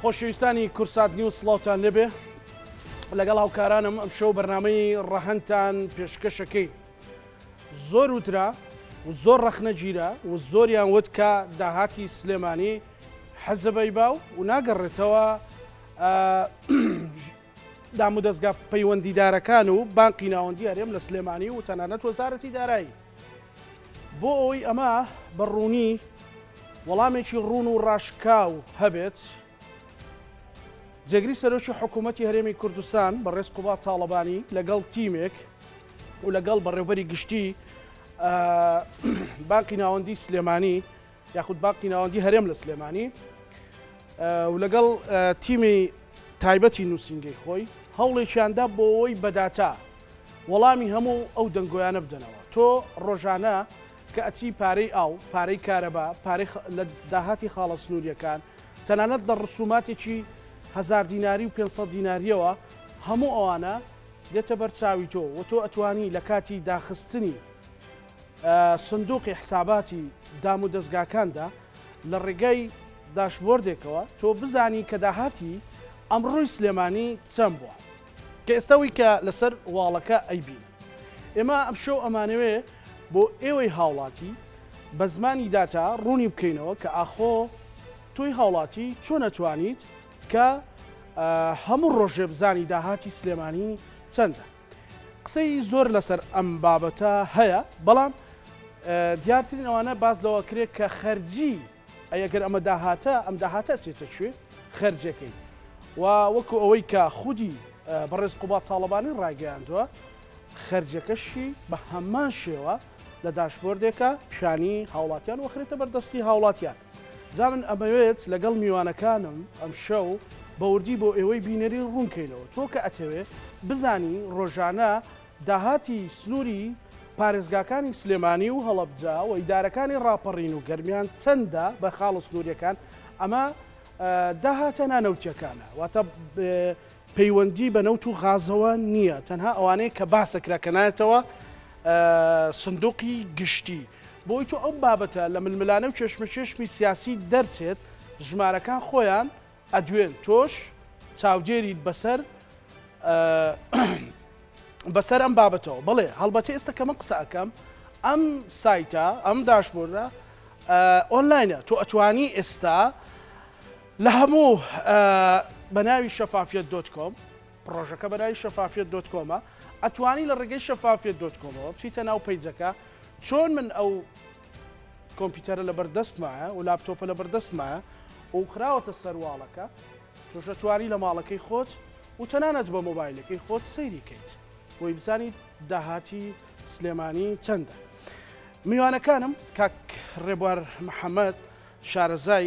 خۆشویستانی کورسات نیو سڵاوان لبێ لەگەڵ هاوکارانم ئەم شەو بەرنمەی ڕەهنتان پێشکەشەکەی زۆر وترا و زۆر ڕەخنەگیرە و زۆریان وت کە داهاتی سلێمانی حەزەبەی باو و ناگەڕێتەوە دام و دەستگا پەیوەندیدارەکان و بانقی ناوەندی هەرێم لە سلێمانی و تەنانەت وەزارەتی دارایی بۆ ئەوی ئەمە بەڕوونی وەڵامێکی ڕوون و ڕاشکاو هەبێت جێگری سەرۆکی حکوومەتتی هەرێمی کوردستان بە ڕێز کوبا تاالبانی لەگەڵ تیمێک و لەگەڵ بەڕێوبەری گشتی باقی ناوەندی سلێمانی یاخود باقی ناوەندی هەرێم لە سلێمانی و لەگەڵ تیمی تایبەتی نووسنگی خۆی هەوڵێکیاندا بۆ ئەوی بەداتا وەڵامی هەموو ئەو دەنگۆیانە بدەنەوە تۆ ڕۆژانە کە ئەچی پارەی ئاو پارەی کارەبا پارەی لە داهاتی خاڵە سنووریەکان تەنانەت دە ڕسوماتێکی هزار دیناری و 500 دیناریەوە هەموو ئەوانە دێتە بەرچاوی تۆ و تۆ ئەتوانی لە کاتی داخستنی سندوقی حساباتی دام و دەستگاکاندا لە ڕێگەی داشبوردێکەوە تۆ بزانی کە داهاتی ئەمڕۆی سلێمانی چەند بووە کە ئێستاوی کە لەسەر واڵەکە ئەیبین ئێمە ئەم شەو ئەمانەوێ بۆ ئێوەی هاوڵاتی بە زمانی داتا ڕوونی بکەینەوە کە ئاخۆ تۆی هاوڵاتی چۆن نەتوانیت کە هەموو ڕۆژێ بزانی داهاتی سلێمانی چەندە. قسەی زۆر لەسەر ئەم بابەتە هەیە بەڵام دیارترین ئەوانە باز لەوە کرێت کە خەرجی ئەگەر ئەمە داهاتە ئەم داهاتە چێتە کوێ خەرجەکەی و وەکو ئەوەی کە خودی بەڕێز قوبا تاالبانی ڕاگەیاندووە خەرجەکەشی بە هەمان شێوە لە داشبۆردێکە پیشانی هاوڵاتیان وەخرێتە بەردەستی هاوڵاتیان. جا من ئەمەوێت لەگەڵ میوانەکانم ئەم شەو بەوردی بۆ ئێوەی بینەری ڕوونکەینەوە تۆکە ئەتەوێت بزانی ڕۆژانە داهاتی سنووری پارێزگاکانی سلێمانی و هەڵەبجا و ئیدارەکانی ڕاپەڕین و گەرمیان چەندە بە خاڵ سنووریەکان ئەمە داهاتە نانەوتیەکانە واتە پەیوەندی بە نەوت و غازەوە نییە تەنها ئەوانەیە کە باسەکراکەنایەتەوە سندوقی گشتی. بۆی تۆ ئەم بابەتە لە ململانە و چێشمە چێشمی سیاسی دەرسێت ژمارەکان خۆیان ئەدوێن تۆش چاودێریت بەسەر بەسەر ئەم بابەتەوە بڵێ هەڵبەتی ئێستا کەمە قسە ئەەکەم ئەم سایتە ئەم داشبوردە ئۆنلاینە تۆ ئەتوانی ئێستا لە هەموو بەناوی شەفافیت دۆت کۆم پرۆژەکە بەناوی شەفافیت دۆت کۆمە ئەتوانی لە ڕێگەی شەفافیت دۆت کۆمەوە بچیتە ناو پیجەکە چۆن من ئەو کۆمپیوتەرە لە بەردەستمایە و لاپتۆپە لە بەردەستمایە و خراوەتە سەرواڵەکە توشە توانی لە ماڵەکەی خۆت و تەنانەت بە مۆبایلەکەی خۆت سەیریکەیت بۆی بزانی داهاتی سلێمانی چەندە میوانەکانم کاک ڕێبوار محەممەد شارەزای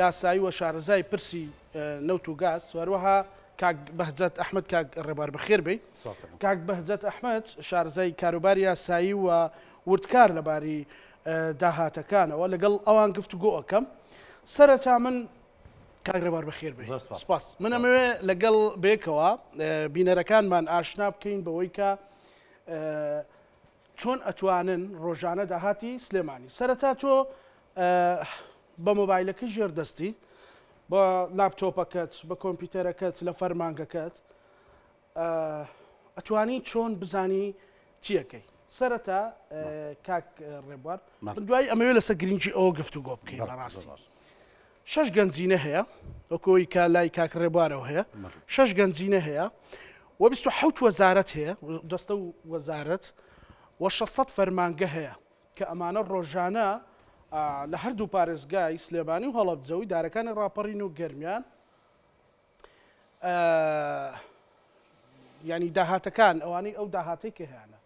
یاسایی وە شارەزای پرسی نەوت و گاز هەروەها کاک بەهجەت ئەحمد کاک ڕێبار بەخێر بی کاک بەهجەت ئەحمد شارزای کاروباری یاسایی و وردکار لەباری داهاتەکانەوە لەگەڵ ئەوان گفتوگۆ ئەەکەم سەرەتا من کاگرەبار بەخێر بێت سپاس من ئەمەوێ لەگەڵ بێکەوە بینەرەکانمان ئاشنا بکەین بەوەی کە چۆن ئەتوانن ڕۆژانە داهاتی سلێمانی سەرەتا تۆ بە مۆبایلەکە ژێردەستی با با کامپیوتر بە لفرمانگ لە اتوانی آه، چون بزنی چیه چیەکەی سرتا آه، کاک ریبار آه، من دوای ئەمەوێت لەسەر گرینجی او گفتو گۆ کی براسی ڕاستی شش گەنجینە هەیە ئۆکۆی کا لای کاک ریبار او هیا شش گەنجینە هیا و 26 حوت وزارت هیا و وزارت و شصت فەرمانگە هیا که ئەمانە روزانه لە هەردوو پارێزگای سلێبانی و هەڵب جەوی دارەکانی ڕاپەڕین و گەرمیان ینی داهاتەکان ئەوانەی ئەو داهاتەی کە هیانە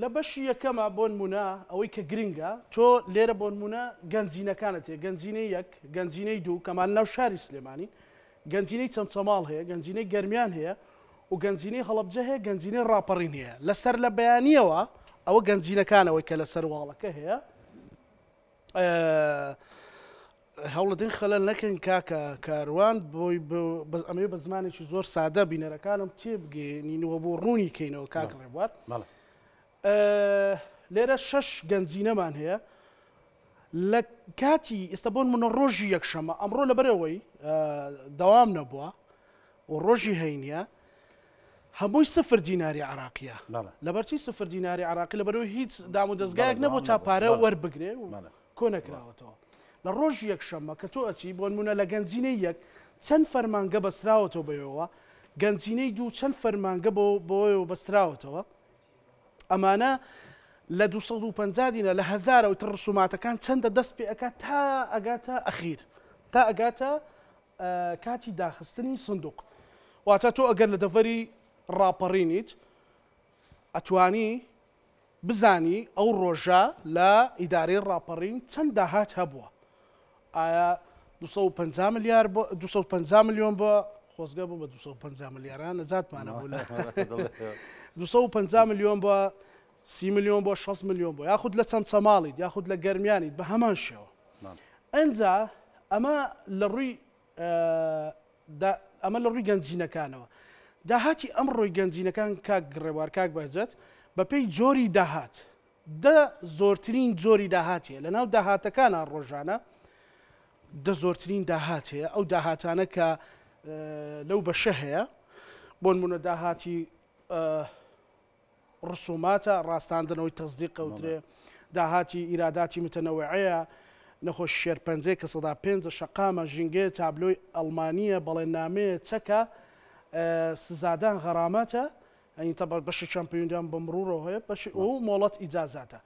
لە بەشی یەکەمە بۆن مونە ئەوەی کە گرنگە تۆ لێرە بۆن مونە گەنجینەکانت هەیە گەنجینەی یەک گەنجینەی دوو کەمان ناو شاری سلێمانی گەنجینەی چەمچەماڵ هەیە گەنجینەی گەرمیان هەیە و گەنجینەی هەڵبجە هەیە گەنجینەی ڕاپەڕین هەیە لەسەر لە بەیانیەوە ئەوە گەنجینەکانەوەی کە لەسەر واڵەکە هەیە هەوڵدن خەلە نەکەن کاکە کاروان بۆی ئەمێ بە زمانێکی زۆر سادە بینەرەکانم تێ بگەێنینەوە بۆ ڕوونی کەینەوە کاک ڕێبوار لێرە شەش گەنجینەمان هەیە لە کاتی ئێستا بۆن منە ڕۆژی یەکشەمە ئەمڕۆ لەبەرەوەی داوام نەبووە و ڕۆژی هەینە هەمووی سفر دیناری عراقیە لەبەرچی سفر دیناری عراقی لەبەرەوە هیچ دام و دەستگایەک نەبوو تا پارە وەربگرێ و کۆنەکراوەتەوە لە ڕۆژ یەکشەممە کە تۆ ئەچی بۆ نمونە لە گەنجینەی یەک چەند فەرمانگە بەسراوەتەوە بەوەوە گەنجینەی دوو چەند فەرمانگە بۆ بۆەوە بەسراوەتەوە ئەمانە لە 250 دینە لە هزارە و ڕسوماتەکان چەندە دەست پێ ئەکات تا ئەگاتە ئەخیر تا ئەگاتە کاتی داخستنی سندوق واتە تۆ ئەگەر لە دەڤەری ڕاپەڕینیت ئەتوانی بزانی ئەو ڕۆژە لە ئیداری ڕاپەڕین چەند داهات هەبووە ئایا 250 میلیار 250 میلیۆن بە خۆزگە بوو بە 250 میلیاران نەزاتمانەبوو لە 250 میلیۆن بە سی میلیۆن بۆ 6 میلیۆن بۆ یاخود لە چەند سەماڵیت یاخود لە گەرمیانیت بە هەمان شێوە ئەجا ئەمە لە ڕووی ئەمە لە ڕووی گەنجینەکانەوە داهاتی ئەم ڕۆی گەنجینەکان کاک گڕێوار کاک بەجێت بە پێی جۆری داهات دە زۆرترین جۆری داهاتێ لە ناو داهاتەکانە ڕۆژانە دە زۆرترین داهات هەیە ئەو داهاتانە کە لەو بەشە هەیە بۆن بوونە داهاتی ڕسوماتە ڕاستاندنەوەی تەزدیق قوترێ داهاتی ئیراداتی متەنەوەعەیە نەخۆش شێر پەنجێ کە سەدا پێنجە شەقامە ژنگێ تابلۆی ئەلمانیە بەڵێ نامەیە چەکە سزادان غەرامەتە ئەنی تەبار بەشی چمپیوندیان بمرڕۆ هەیە بەشی ئەو مۆڵەت ئیجازاتە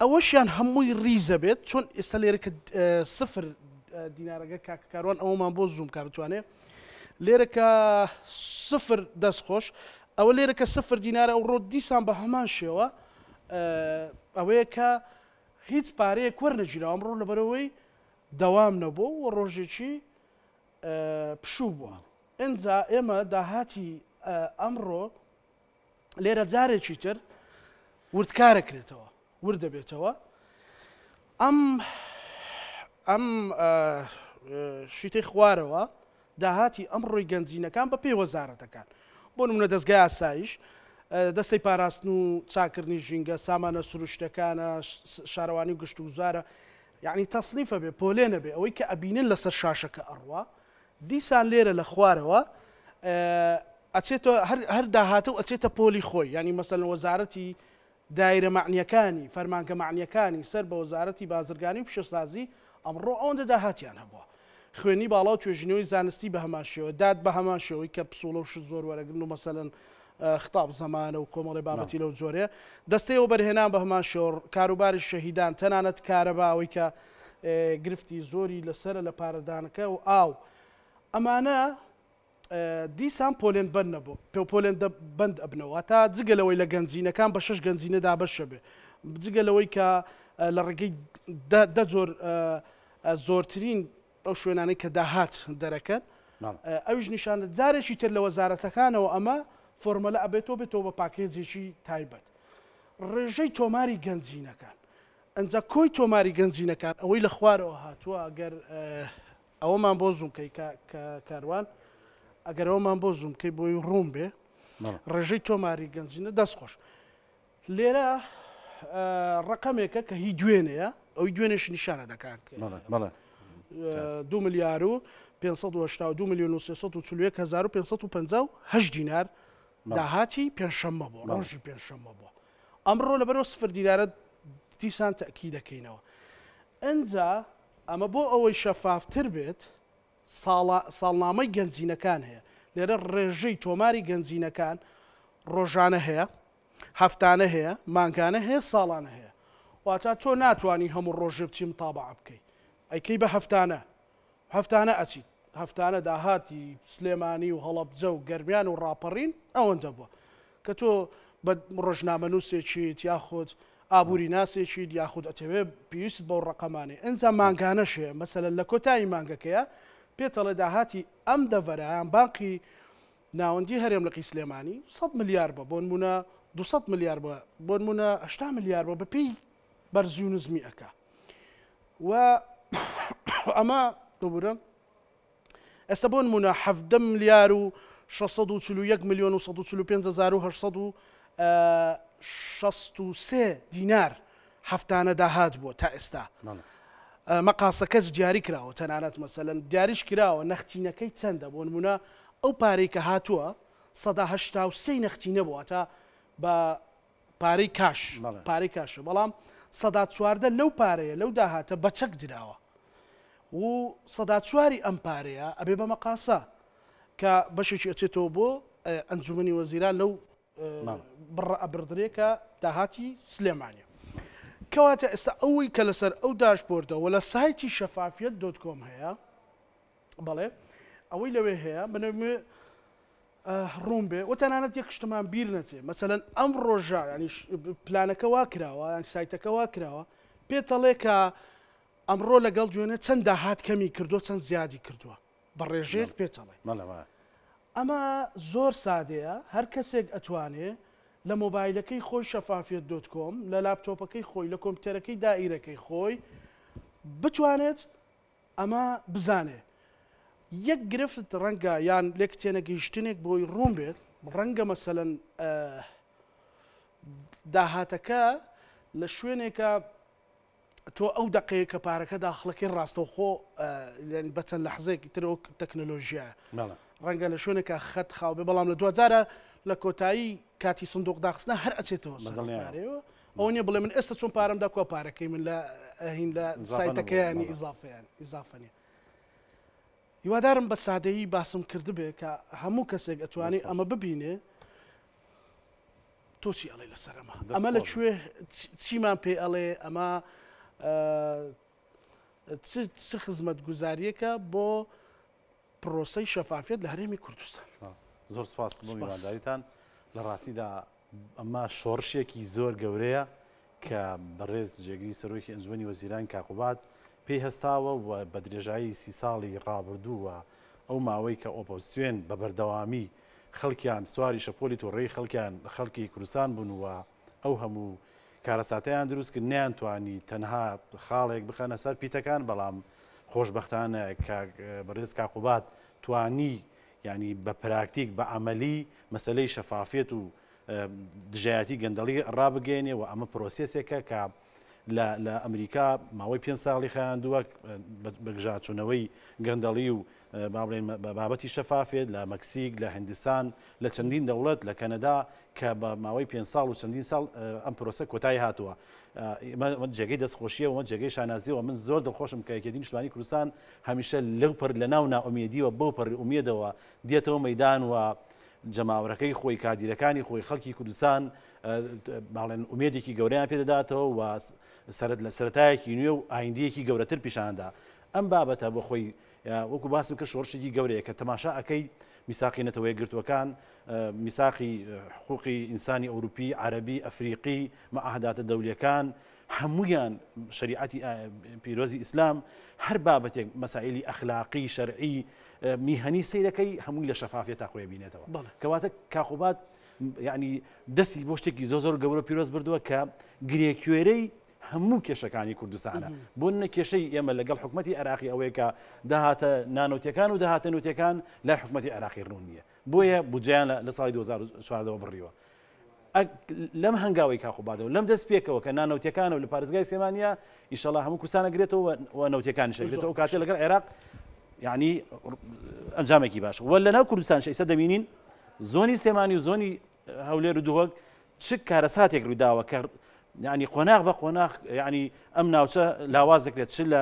ئەوەشیان هەمووی ریزە بێت چۆن ئێستا لێرەکە سفر دینارەکە کاکاروان ئەومان بۆ زووم کا بتوانێت لێرەکە سفر دەستخۆش ئەوە لێرەکە سفر دیینارە ئەو ڕۆ دیسان بە هەمان شێوە ئەوەیە کە هیچ پارەیە کوەر نەگیرا ئەمڕۆ لەبەرەوەی دەوام نەبوو و ڕۆژێکی پشوو بووە. ئەجا ئێمە داهاتی ئەمڕۆ لێرە جارێکی تر وردکارەکرێتەوە ور دەبێتەوە ئەم ئەم شیتی خوارەوە داهاتی ئەم ڕووی گەنجینەکان بە پێی وەزارەتەکان بۆ نمونە دەستگای ئاسایش دەستی پاراستن و چاکردنی ژینگە سامانە سروشتەکانە شارەوانی و گشت وزارە یعنی تەصنیفە بێ پۆلێنە بێ ئەوەی کە ئەبینن لەسەر شاشەکە ئەڕوا دیسان لێرە لە خوارەوە ئەچێتە هەر داهاتە و ئەچێتە پۆلی خۆی ینی مەسەن وەزارەتی دایرە معنیەکانی فەرمانکە معنیەکانی سەر بە وەزارەتی بازرگانی و پیشەسازی ئەمڕۆ ئەوەندە داهاتیان هەبووە خوێنی باڵاو توێژنەوەی زانستی بە هەماشەوە داد بە هەماشەوەی کە پسوڵە و ش زۆر وەرەگرن و مەسەن خطاب زمانە و کۆمەڵی بابەتی لەو جۆرێ دەستەوە بەرهێنان بە هەمان شۆڕ کاروباری شەهیدان تەنانەت کارەباوەی کە گرفتی زۆری لەسرە لە پارەدانەکە و ئاو ئەمانە دیسان پۆلێن بەر نەبوو پێ پۆلێن بند ئەبنەوە تا جگەلەوەی لە گەنجینەکان بە شش گەنجینەدا بەشە بێ جگەلەوەی کە لە ڕێگەی دە زۆر زۆرترین ئەو شوێنانەی کە داهات دەرەکەن ئەویش نیشانە جارێکی تر لە وەزارەتەکانەوە ئەمە فۆرمەلە ئەبێتەوە بێتەوە بە پاکێزێکی تایبەت ڕێژەی تۆماری گەنجینەکان ئەنج کۆی تۆماری گەنجینەکان ئەوەی لە خوارەوە هاتووە ئەگەر ئەوەمان بۆ زوونکەی کاروان ئەگەر ئەومان بۆ زوومکەی بۆی ڕوون بێ ڕێژەی تۆماری گەنجینە دەستخۆش لێرە ڕقەمێکە کە هی دوێنەیە ئەوی دوێنێش نیشانە دەکات دو ملیار و 5 میلیون و 1550 دینار داهاتی پێنجشەممە بۆ ڕۆژی پێنجشەممە بۆ ئەمڕۆ لە بەرەوە سفر دیارە دیسان تەکی دەکەینەوە ئەجا ئەمە بۆ ئەوەی شەفافتر بێت ساڵنامەی گەنجینەکان هەیە لێرە ڕێژەی تۆماری گەنجینەکان ڕۆژانە هەیە هەفتانە هەیە مانگانە هەیە ساڵانە هەیە واتە تۆ ناتانی هەموو ڕۆژە بچیم تابع بکەیت ئەیکەی بە هەفتانە هەفتانە ئەچیت هەفتانە داهاتی سلێمانی و هەڵەبجە و گەرمیان و ڕاپەڕین ئەوەندە بووە کە تۆ بە ڕۆژنامە نووسێکیت یاخۆت ئابووری ناسێکیت یاخود ئەتەوێ پێویست بەو ڕقەمانی ئەنج ماگانە شێ مەسەل لە کۆتایی مانگەکەیە پێتەڵێ ام ئەم دەڤەرایان بانقی ناوەندی هەرێم لەقی سلێمانی 100 ملیار با بون منا 200 ملیار با بون منا 80 ملیار با بەپی بەرزی و نزمی ئەەکە و اما دوبرم ئێستا بۆ نمونە 7 ملیار و 641 میلیۆن و هزار و 1650 آه، دینار هفتانه داهات بووە تا ئێستا. نعم. مەقاسەکەس دیاری کراوە تەنانەت مەسەلەن دیاریش کراوە نەختینەکەی چەندە بۆ نمونە ئەو پارەی کە هاتووە سەداهشتا و سی نەختینە بووە تا بە پارەی کاش پارەی کاشە بەڵام سەدا چواردە لەو پارەیە لەو داهاتە بەچەک دراوە و سەدا چواری ئەم پارەیە ئەبێ بە مەقاسە کە بەشێکی ئەچێتەوە بۆ ئەنجومی وەزیران لەو بڕە ئەبردرێکە داهاتی سلێمانی کەواتە ئێستا ئەوەی کە لەسەر ئەو داشبۆردەوە لە سایتی شەفافیت دۆت کۆم هەیە بەڵێ ئەوەی لەوێ هەیە بنەوێ ڕوون بێ و تەنانەت یەک شتمان بیر نەچێ مەسەەن ئەم ڕۆژە ینی پلانەکە وا کراوە یان سایتەکە وا کراوە پێتەڵێکە ئەمڕۆ لەگەڵ جوێنە چەند داهات کەمی کردو چەند زیادی کردووە بە ڕێژێر پێتەڵێ ئەمە زۆر سادەیە هەر کەسێک ئەتوانێ لە مۆبایلەکەی خۆی شەفافیت دۆت کۆم لە لاپتۆپەکەی خۆی لە کۆمپیوتەرەکەی دائیرەکەی خۆی بتوانێت ئەمە بزانێ یەک گرفت ڕەنگە یان لێک تێنەگەیشتنێک بۆی ڕوون بێت ڕەنگە مەسەلەن داهاتەکە لە شوێنێکە تۆ ئەو دقەیە کە پارەکە داخلەکەی ڕاستەوخۆ بەچەند لە حزێکی ترۆک تەکنەلۆژیە ڕەنگە لە شوێنێکە خەت خاو بێ بەڵام لە دوزارە لە کۆتایی کاتی سندوق داخستە هەر ئەچێتەوە سەرەوە ئەو نیە بڵێ من ئێستا چۆن پارەمدا کۆ پارەکەی من لە ئەهین لە سایتەکەیانی ئیزافیان ئیزافنی هیوادارم بە سادەیی باسم کردبێ کە هەموو کەسێک ئەتوانێت ئەمە ببینێ تۆچی ئەڵێ لە سەرمە ئەمە لەکوێ چیمان پێ ئەڵێ ئەمە چ خزمەت گوزاریەکە بۆ پرۆسی شەفافێت لە هەرێمی کوردستان. زۆر سپاس میوانداریتان لە ڕاستیدا ئەمە شۆڕشیەکی زۆر گەورەیە کە بەڕێز جێگری سەرۆکی ئەنجومی وەزیران کاخوبات پێی هەستاوە و بە درێژایی سی ساڵی ڕابردووە ئەو ماوەی کە ئۆپۆسیێن بە بەردەوامی خەڵکیان سواری شەپۆلی توڕێی خەڵکیان خەڵکی کوردستان بوونەوە ئەو هەموو کارەساتیان دروستکرد نیانتوانی تەنها خاڵێک بخەنە سەر پیتەکان بەڵام خۆشببختانە بەڕێز کاقوبات توانی ینی بە پراکتیک بە ئەعملی مەسلەی شەفافێت و دژایەتی گەندەڵی ڕابگەێنێ و ئەمە پرۆسیسێکە کە لە ئەمریکا ماوەی پێ ساڵی خیاندووە بەگژاتچوونەوەی گەندەڵی و باڵێن بابەتی شەفافێت لە مەکسیک لە هندستان لە چەندین دەوڵەت لە کەنەدا کە بە ماوەی پێ ساڵ و چەندین ساڵ ئەم پرۆسە کۆتایی هاتووە جێگەی دەستخۆشیە و جێگەی شانازیەوە من زۆر دڵخۆشم کەکردین شوانی کوردستان هەمیشە لەو پر لە ناو ناومێدیوە بەو پەر ئومێدەوە دێتەوە مەدان و جەماورەکەی خۆی کادیرەکانی خۆی خەڵکی کوردستان ماڵێن ئومێدێکی گەوریان پێدەداتەوە و سرد لە سەتایەکی نوێ و ئایندەیەکی گەورەتر پیشاندا ئەم بابەتە بۆ خۆی وەکو باسم کە شۆڕشتی گەورەیە کە تەماشا ئەەکەی میساقی نەتەوەی گرتوەکان میساقی حقوقی ئینسانی ئەوروپی عربی ئەفریقی مەعهداتە دەولیەکان هەمویان شریعتی پیرۆزی ئیسلام هەر بابەتێک مەسائللی ئەخلاقی شەرعی میهنی سیرەکەی هەمووی لە شەفافێت تا خۆی بینێتەوە کەواتە کاخوبات یعنی دەستی بۆ شتێکی زۆ زۆر گەورە پیرۆز بردووە کە گرێکوێرەی هەموو کێشەکانی کوردستانە بۆنە کێشەی ئێمە لەگەڵ حکوومەتتی عراقی ئەوەیەکە داهاتە نانوتەکان و داهاتە نوتەکان لە حکوومەتتی عراقی ڕوون نیە بۆیە بجیان لە ساڵی 2014 بڕیوە. لەم هەنگاوی کاخوبادەوە لەم دەست پێکەوە کە نانەوتەکانە و لە پارێزگای سێمانیا ئیشەڵا هەموو کوسانەگرێتەوە نەوتەکان شێتەوە کاتێ لەگەر عێراق یعنی ئەنجامێکی باشە وە لەناو کوردستان شەیسە دەبینین زۆنی سێمانی و زۆنی هەولێر و دووەک چ کارە ساتێک ڕووداوە کە ینی قۆناغ بە قۆناغ ینی ئەم ناوچە لاواز دەکرێت چ لە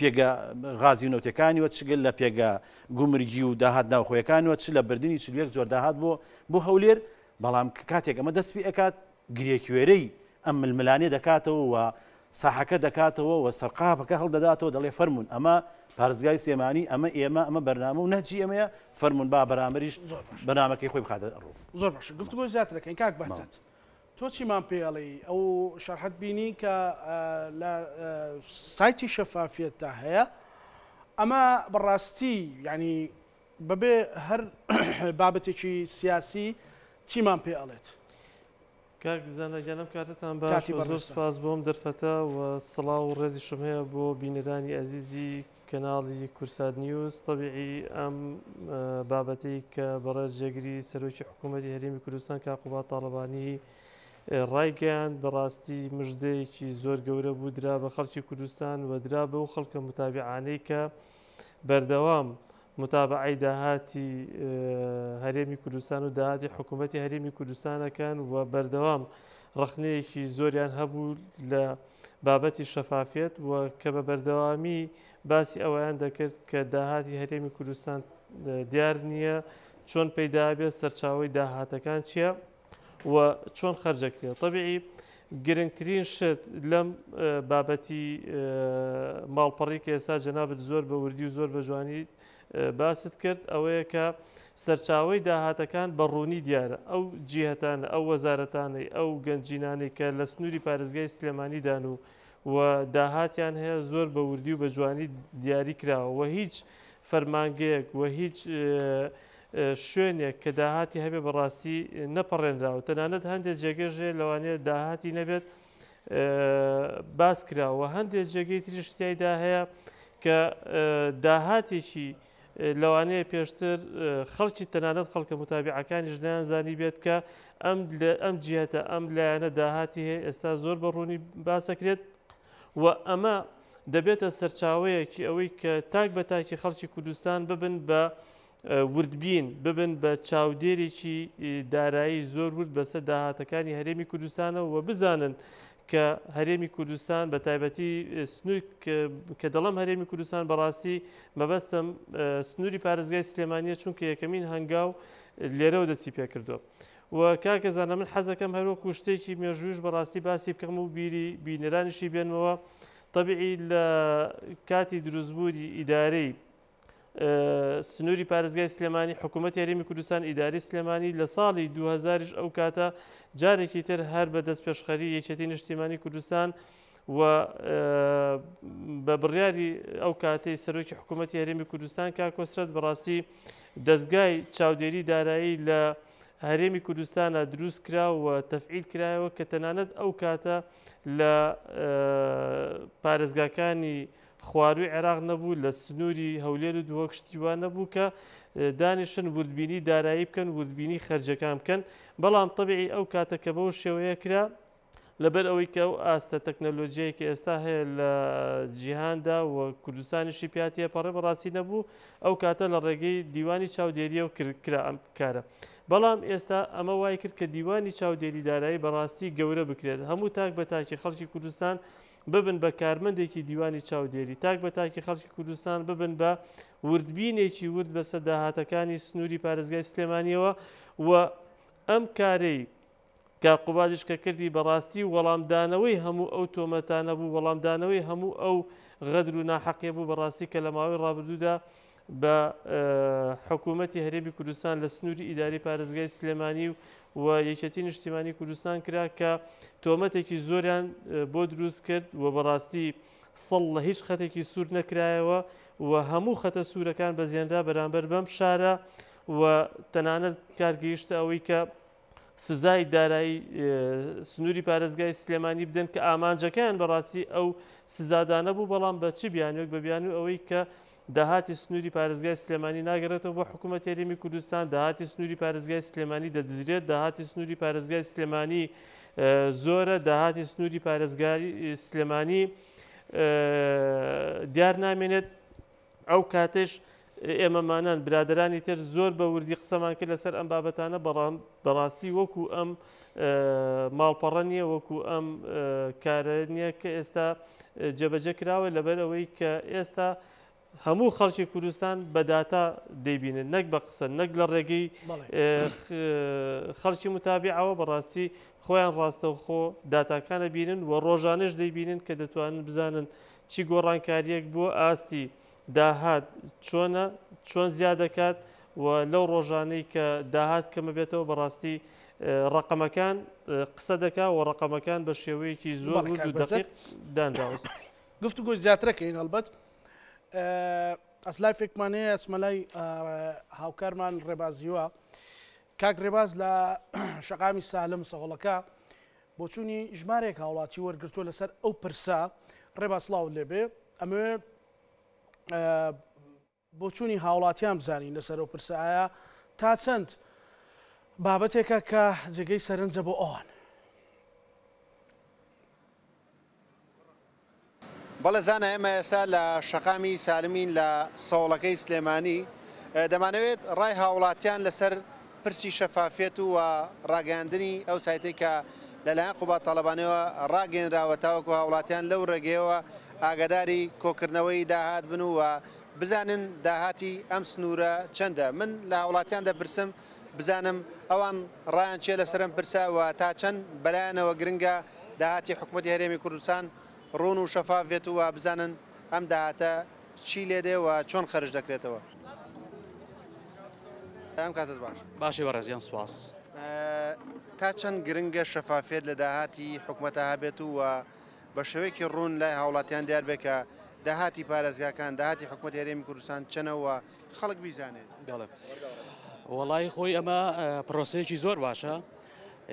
پێگە غازینەوتەکانیوە چگەل لە پێگە گومرگی و داهات ناوخۆیەکانیوە چ لە بردننی چلوەک زۆرداهات بۆ بۆ هەولێر بەڵام کاتێک ئەمە دەستپی ئەکات گرێکوێرەی ئەم ململانێ دەکاتەوە و ساحەکە دەکاتەوە و سەرقاپەکە هەڵدەداتەوە دەڵێ فەرمونون ئەمە پارزگای سێمانی ئەمە ئێمە ئەمە بەرنامە و نەجی ئەمەیە فەرمونون با بەرامریش بەنامەکەی خۆی بخاتە ڕوو زۆر باش گفتگۆ زیاترەکەی کاک بچێت. تو چی من پیالی او شرحت بینی کە لە شفافیت شەفافیت هیا اما براستی یعنی ببی هر هەر چی سیاسی چیمان پێ ئەڵێت کاک زانەگەنم کاتتان باشی سپاس در فتا و سڵاو و رزی شمه هەیە بینرانی عزیزی ئەزیزی کەناڵی کورساد نیوز طبیعی بابتی که براز جگری سروچ حکومتی حکوومەتی هەرێمی که کاقوبا طالبانی ڕایگەیان بەڕاستی مژدەیەکی زۆر گەورە بوو درا بە خەڵکی کوردستان وەدرا بە و خەڵکە متابعانەی کە بەردەوام متابعی داهاتی هەرێمی کوردستان و داهاتی حکوومەتی هەرێمی کوردستانەکەن و بەردەوام ڕخنەیەکی زۆریان هەبوو لە بابەتی شەفافێت و کە بە بەردەوامی باسی ئەویان دەکرد کە داهاتی هەرێمی کوردستان دیار نییە چۆن پەیدابێت سەرچاوی داهاتەکان چییە؟ و چۆن خەرجەکرێت طبیعی گرنگترین شت لەم بابەتی ماڵپەڕی کە ئێستا جەنابێت زۆر بە وردی و زۆر بە جوانی باست کرد ئەوەیە کە سەرچاوی داهاتەکان بە ڕوونی دیارە ئەو جیهتان ئەو وەزارەتانەی ئەو گەنجینانی کە لە سنووری پارێزگای سلێمانیدان و و داهاتیان هەیە زۆر بە وردی و بە جوانی دیاری کراوە و هیچ فەرمانگەیەک و هیچ شوێنێک کە داهاتی هەبێ بەڕاستی نەپەڕێنراوە تەنانەت هەندێک جێگەژێ لەوانەیە داهاتی نەبێت باس کراوە هەندێک جێگەی تریشتیایدا هەیە کە داهاتێکی لەوانەیە پێشتر خەڵکی تەنانەت خەڵکە متابعەکانی ژنیان زانی بێت کە ئەم ئەم جێتە ئەم لایەنە داهاتی هەیە ئێستا زۆر بەڕوونی باسەکرێت و ئەمە دەبێتە سەرچاوەیەکی ئەوەی کە تاک بە تاکی خەڵکی کوردستان ببن بە وردبین ببن بە چاودێرێکی دارایی زۆر ورد بەسە داهاتەکانی هەرێمی کوردستانەوە بزانن کە هەرێمی کوردستان بە تایبەتی سنووی کە دەڵم هەرێمی کوردستان بەڕاستی مەبەستم سنووری پارێزگای سلێمانە چونکە یەکەمین هەنگاو لێرەوە دەستی پێ کردو. و کاکە زانە من حەزەکەم هەروە کوشتێکی مێژوش بەڕاستی باسی بکەم و بیری بینەرانیشی بێنمەوە طبیعی لە کاتی دروستبووری ئیدارەی سنووری پارێزگای سلێمانی حکوومەت یاریمی کوردستان ئیداری سلێمانی لە ساڵی 2000ش ئەو کاتە جارێکی تر هەر بە دەست پێشخەری یەکێتی نیشتیمانی کوردستان و بە بڕیاری ئەو کاتەی سەرۆکی حکوومەتی هەرێمی کوردستان کا کۆسرەت بەڕاستی دەستگای چاودێری دارایی لە هەرێمی کوردستانە دروست کراوە تەفعیل کرایەوە کە تەنانەت ئەو کاتە لە پارێزگاکانی خواروی عێراق نەبوو لە سنووری هەولێر و دووە کشتیوان نەبوو کە دانیشن وردبینی دارایی بکەن وردبینی خەرجەکان بکەن بەڵام طبعی ئەو کاتەکە بەو شێوەیە کرا لەبەر ئەوەی کە ئەو ئاستە تەکنەلۆژیایی کە ئێستا هەیە لە جیهاندا و کوردستانیشی پیاتە پەڕێ بەڕاستی نەبوو ئەو کاتە لە ڕێگەی دیوانی چاودێریە و کردکرا ئەم کارە. بەڵام ئێستا ئەمە وای کرد کە دیوانی چاودێری دارایی بەڕاستی گەورە بکرێت هەموو تاک بە تاکی خەڵکی کوردستان ببن بە کارمەندێکی دیوانی چاودێری تاک بە تاکی خەڵکی کوردستان ببن بە وردبینێکی ورد بەسە داهاتەکانی سنووری پارێزگای سلێمانیەوە و ئەم کارەی کا قوباش کە کردی بەڕاستی وەڵامدانەوەی هەموو ئەو تۆمەتانە بوو وەڵامدانەوەی هەموو ئەو غەدر و ناحەقێ بوو بەڕاستی کە لە ماوەی ڕابردوودا بە حکوومەتتی هەرێبی کوردستان لە سنووری ئیداری پارێزگای سلێمانی و و یەکەتی نیشتیمانی کوردستان کرا کە تۆمەتێکی زۆریان بۆ دروست کرد و بەڕاستی سەڵ لە هیچ خەتێکی سوور نەکرایەوە و هەموو خەتە سوورەکان بەزیێنرا بەرامبەر بەم شارە و تەنانەت کارگەیشتە ئەوەی کە سزای دارایی سنووری پارێزگای سلێمانی بدەن کە ئامانجەکەیان بەڕاستی ئەو سزادانە بوو بەڵام بە چی بیانوەک بە بیان و ئەوەی کە داهاتی سنووری پارێزگای سلێمانی ناگەڕێتەوە بۆ حکوومەت هێرمی کوردستان داهاتی سنووری پارێزگای سلێمانی دەدزرێت داهاتی سنووری پارێزگای سلێمانی زۆرە داهاتی سنووری پارێزگاری سلێمانی دیار نامێنێت ئەو کاتش ئێمەمانان برادرانی تر زۆر بە وردی قسەمان کرد لەسەر ئەم بابەتانە بەڕاستی وەکو ئەم ماڵپەڕە نیە وەکو ئەم کارە نییە کە ئێستا جەبەجە کراوە لەبەر ئەوەی کە ئێستا هەموو خەڵکی کوردستان بەداتا دەیبینن نەک بە قسە نەک لە ڕێگەی خەڵکی متابیعەوە بەڕاستی خۆیان ڕاستەوخۆ داتاکانە بینن و ڕۆژانش دەیبینن کە دەتوانن بزانن چی گۆڕانکاریەک بۆ ئاستی داهات چۆنە چۆن زیاد دەکات و لەو ڕۆژانەی کە داهات کەمە بێتەوە بەڕاستی ڕقەمەکان قسە دەکا و ڕقەمەکان بە شێوەیەکی زۆر دقیق دانراوە گفتو گۆ زیاترەکەین هەڵبەت ئەسلای فێکمانەیە ئەسمەلای هاوکارمان ڕێبازیوە کاک ڕێباز لە شەقامی سالم سەغڵەکە بۆ چوونی ژمارێک هاوڵاتی وەرگرتووە لەسەر ئەو پرسا ڕێباسلااو لێبێ ئەمە بۆ چوونی هاوڵاتیان بزانین لەسەر ئەو پرسایە تا چەند بابەتێکە کە جێگەی سەرنجە بۆ ئەوان بەڵە زانە ئێمە ئێستا لە شەقامی سالمین لە سەوڵەکەی سلێمانی دەمانەوێت ڕای هاوڵاتیان لەسەر پرسی شەفافێت و ڕاگەاندنی ئەو سایتی کە لەلایەن قوبا تاالبانەوە ڕاگەنراوەتاوەکو هاوڵاتیان لەو ڕێگەیەوە ئاگداری کۆکردنەوەی داهات بن و بزانن داهاتی ئەم سنوورە چەندە من لە هاوڵاتیان دەپرسم بزانم ئەوان ڕایان چێ لەسرم پرساوە تا چەند بەلایەنەوە گرنگە داهاتی حکوومەتی هەرێمی کوردستان ڕۆن و شەفاافێت و وا بزانن ئەم داهاتە چی لێ دێەوە چۆن خرج دەکرێتەوە ئەم کاتت باش باشی بەڕێزیان سواس تا چەند گرنگە شەفافێت لە داهاتی حکوومەتە هابێت و بە شوەیەکی ڕوون لای هاوڵاتیان دیار بکە داهاتی پارێزگاکان داهاتی حکوومەت یاریێمی کوردستان چنەوە خەڵک بیزانێت دەڵێ وەڵی خۆی ئەمە پرۆسەیەکی زۆر باشە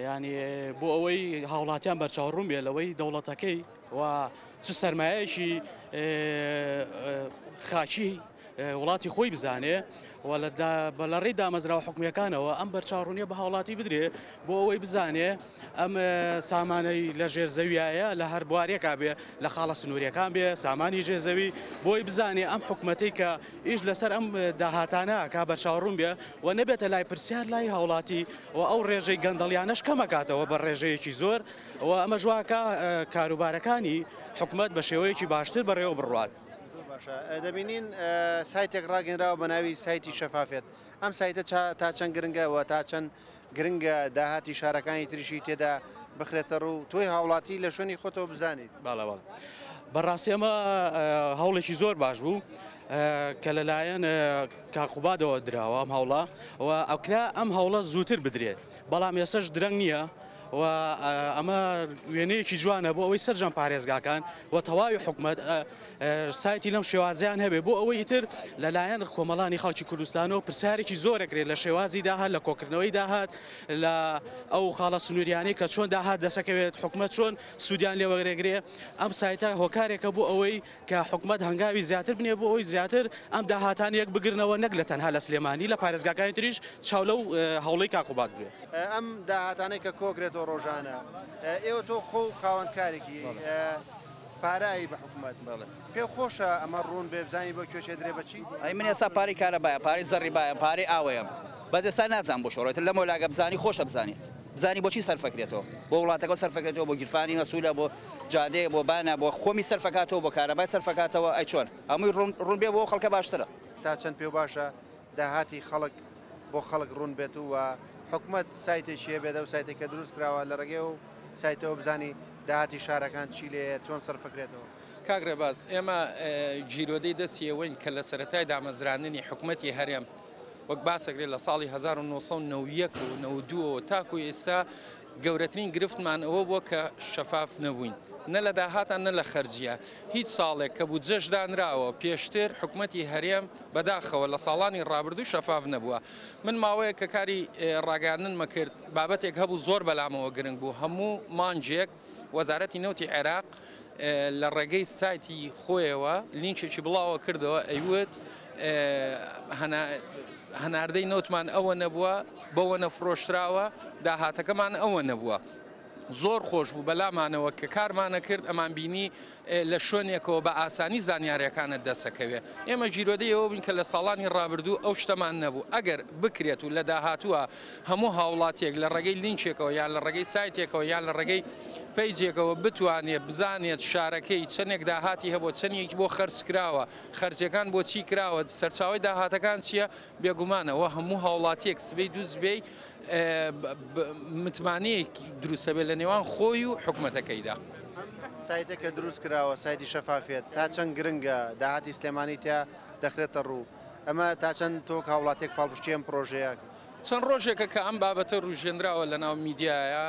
ینی بۆ ئەوەی هاوڵاتیان بەرچاوڕوم بێ لەوەی دەوڵەتەکەی و چ سەرمایەشی خاچی وڵاتی خۆی بزانێ بە لەڕێی دامەزراوە حکومیەکانەوە ئەم بەرچڕوونیە بە هاوڵاتی بدرێ بۆ ئەوەی بزانێ ئەم سامانەی لە ژێرزەویایە لە هەر بوارێکا بێ لە خاڵە سنووریەکان بێ سامانی ژێزەوی بۆی بزانێ ئەم حکوومەتەی کە ئیش لەسەر ئەم داهاتانە کا بە چاڕوون بێ و نەبێتە لای پرسیار لای هاوڵاتی و ئەو ڕێژەی گەندەڵیانەش کەمەکاتەوە بە ڕێژەیەکی زۆر و ئەمە ژواکە کاروبارەکانی حکوومەت بە شێوەیەکی باشتر بەڕێوە بڕوات. باشە دەبینین سایتێک ڕاگەنراوە بە ناوی سایتی شەفافێت ئەم سایتە تا چەند گرنگەوە تا چەند گرنگە داهاتی شارەکانی تریشی تێدا بخرێتە ڕوو توی هاوڵاتی لە شوێنی خۆتەوە بزانیت باڵەوەڵ بەڕاستی ئەمە هەوڵێکی زۆر باش بوو. کە لەلایەن کاقوبادەوە دراوە ئەم هەوڵە و ئەوکرا ئەم هەوڵە زووتر بدرێت بەڵام ێسەش درەنگ نییە و ئەمە وێنەیەکی جوانە بۆ ئەوەی سەررجەم پارێزگاکان و تەواوی حکومت سایتی لەم شێوازیان هەبێ بۆ ئەوەی تر لەلایەن کۆمەڵانی خاڵکی کوردستانەوە پرسیارێکی زۆرەگرێت لە شێوازی داهات لە کۆکردنەوەی داهات لە ئەو خاڵە سنووریانی کە چۆن داهات دەسەکەوێت حکومت چۆن سوودیان لێوەگرێگرێ ئەم سایتە هۆکارێکە بۆ ئەوەی کە حکومت هەنگاوی زیاتر بنێ بۆ ئەوی زیاتر ئەم داهاتان یەک بگرنەوە نەک لە تەنها لە سلێمانی لە پارێزگاکانی تریش چاولە و هەوڵی کاکوبات بێ ئەم داهاتانەی کە کۆگرێتەوە ڕۆژانە ئێوە تۆ خۆ خاوەندکارێکی پارایی بە حکوومەت بڵێ پێ خۆشە ئەمە ڕوون بێبزانانی بۆ کوێشێ درێ بچی ئەی من ێستا پاری کارە باە پارەی زەڕی باە پارەی ئاوەیە بەجێستا نازان بۆ شڕێت لە مۆلاگە بزانی خۆشە بزانیت بزانی بۆچی سەرفەکرێتەوە بۆ وڵاتەکە سەرفەکرێتەوە بۆ گیرفانی مەسوولە بۆ جادێ بۆ بانە بۆ خۆمی سەرفکاتەوە بۆ کارەبای سەرفکاتەوە ئەی چۆن ئەمووی ڕوون بێ بۆ خەڵکە باشترە تا چەند پێ باشە داهاتی خەڵک بۆ خەڵک ڕوون بێت و حکومت سایتێکیە بێدە و سایتێکە دروست کراوە لە ڕێگەی و سایتەوە بزانی داهاتی شارەکان چی لێ چۆن سەرفکرێتەوە کاگرە باز ئێمە جیرۆدەی دەستیەوەین کە لە سەتای دامەزراننی حکوومەتی هەرێم وەک باسەگرێت لە ساڵی 1990 و 92 تاکو ئێستا گەورەترین گرفتمان ئەوە بووە کە شەفاف نەبووین. نە لە داهاتان نە لە خەرجیە هیچ ساڵێک کە بوو جەشدانراوە پێشتر حکوومەتتی هەرێم بەداخەوە لە ساڵانی ڕابردوو شەفاف نەبووە من ماوەیە کە کاری ڕاگانن مەکرد بابەتێک هەبوو زۆر بەلامەوە گرنگ بوو هەموو مانجێک وەزارەتی نەوتی عێراق لە ڕێگەی سایتی خۆیەوە لینچێکی بڵاوە کردەوە ئەیوت هەناردەی نوتمان ئەوە نەبووە بەوە نەفرۆشراوە داهاتەکەمان ئەوە نەبووە. زۆر خۆش بوو بەلامانەوە کە کارمانە کرد ئەمان بینی لە شوێنێکەوە بە ئاسانی زانیاریەکانت دەسەکەوێ ئێمە جیرۆدەیەوە بین کە لە ساڵانی ڕابردوو ئەو شتەمان نەبوو ئەگەر بکرێت و لە داهاتووە هەموو هاوڵاتێک لە ڕێگەی لینچێکەوە یان لە ڕێگەی سایتێکەوە یان لە ڕێگەی پەیجێکەوە بتوانێت بزانێت شارەکەی چنێک داهاتی هەبوو چنێکی بۆ خرجکراوە خرجەکان بۆ چی کراوە سەرچاوی داهاتەکان چییە بێگومانەوە هەموو هاوڵاتیەک سبەی دووزبێ متمانەیەک دروستە بێت لە نێوان خۆی و حکوومەتەکەیدا. سایتێکە دروست کراوە سایتی شەفافێت تا چەند گرنگە داهاتی سلێمانی تا دەخرێتە ڕوو ئەمە تا چەند تۆک هاوڵاتێک پاڵپشتی ئەم پرۆژەیە چەند ڕۆژێکە کە ئەم بابەتە ڕوژێنراوە لە ناو میدیایە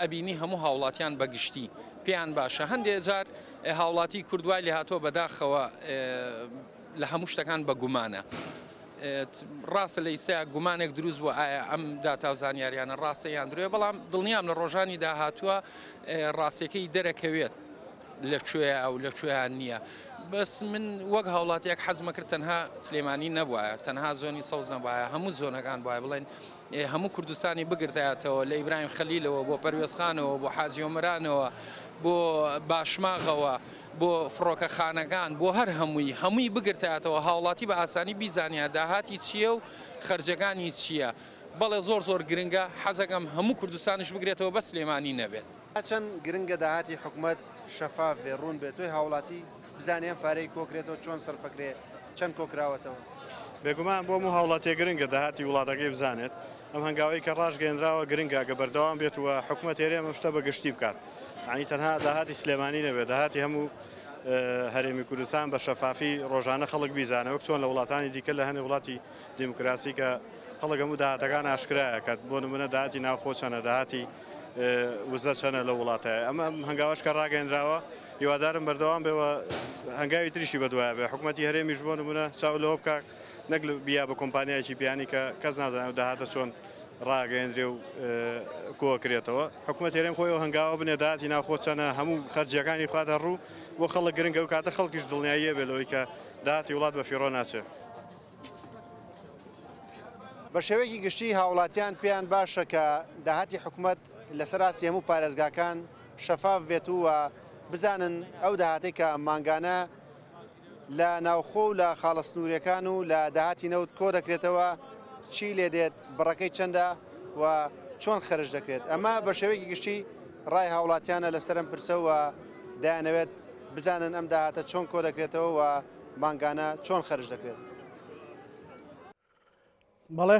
ئەبینی هەموو هاوڵاتیان بەگشتی پێیان باشە هەندێک جار هاوڵاتی کوردوای لە هاتۆ بەداخەوە لە هەموو شتەکان بە گومانە. ڕاستە لە ئیسیا گومانێک دروست بوو ئایا ئەم داتاوزانیاریانە ڕاستە یان درێ بەڵام دڵنیام لە ڕۆژانی داهاتووە ڕاستەکەی دەرەکەوێت لەکوێ ئەو لەکوێیان نییە. بەس من وەک هاوڵاتیەک حەزمەکرد تەنها سلێمانی نەبواە تەنها زۆنی سەوز نەبواە هەموو زۆنەکان وایە بڵێن هەموو کوردستانی بگردایاتەوە لە ئیبراهیم خەلیلەوە بۆ پەروێزخانەوە بۆ حازیۆمرانەوە بۆ باشماغەوە بۆ فڕۆکەخانەکان بۆ هەر هەمووی هەمووی بگرتاتەوە هاوڵاتی بە ئاسانی بیزانیا داهاتی چییە و خرجەکانی چییە بەڵێ زۆر زۆر گرنگە حەزەکەم هەموو کوردستانش بگرێتەوە بە سلێمانی نەبێت چەند گرنگە داهاتی حکوومەت شەفاف بێڕون بێت توی هاوڵاتی بزانیان پارەی کۆکرێتەوە چۆن سەرفەکرێت چەند کۆکراوەتەوە بێگومان بۆ و هاوڵاتیە گرنگە داهاتی وڵاتەکەی بزانێت ئەم هەنگاوی کە ڕژگەێنراوە گرنگە گە بەردەوام بێت وە حکوومەت هێرێمە شتە بەگشتی بکات عنی تەنها داهاتی سلێمانی نەبێت داهاتی هەموو هەرێمی کوردستان بە شەفافی ڕۆژانە خەڵک بیزانەوە چۆن لە وڵاتانی دیکە لە هەنێ وڵاتی دیموکراسی کە خەڵک هەموو داهاتەکان ئاشکرایە کات بۆ نمونە داهاتی ناوخۆچەنە داهاتی وزە چەنە لە وڵاتەیە ئەمە هەنگاوش کە ڕاگەێنراوە هیوادارم بەردەوام بێەوە هەنگاوی تریشی بەدوایە بێ حکوومەتتی هەرێمیش بۆ نمونە چاو لەوە بکات نەک بیا بە کۆمپانیایکی پیانی کە کەس نازانێت داهاتە چۆن ڕاگەێنرێ و کۆکرێتەوە حکوومەت هێرێن خۆی و هەنگاوە بنێداتی ناخۆچەنە هەموو خەرجیەکانی خاتە ڕوو بۆ خەڵک گرنگە و کاتە خەڵکیش دڵنیاییە بێلەوەی کە داهاتی وڵات بە فیڕۆ ناچێت. بە شێوەیەکی گشتی هاوڵاتیان پێیان باشە کە داهاتی حکوومەت لەسەراسی هەموو پارێزگاکان شەفاف بێت و بزانن ئەو داهاتێک کە ماگانە لە ناوخۆ و لە خاڵە سنووریەکان و لە داهاتی نەوت کۆ دەکرێتەوە چی لێ دێت بڕەکەی چەندە و چۆن خرج دەکرێت ئەمە بە شێوەیەکی گشتی ڕای هاوڵاتیانە لەسەرم پرسەوە دایانەوێت بزانن ئەم داهاتە چۆن کۆ دەکرێتەوە و مانگانە چۆن خرج دەکرێت. بەڵێ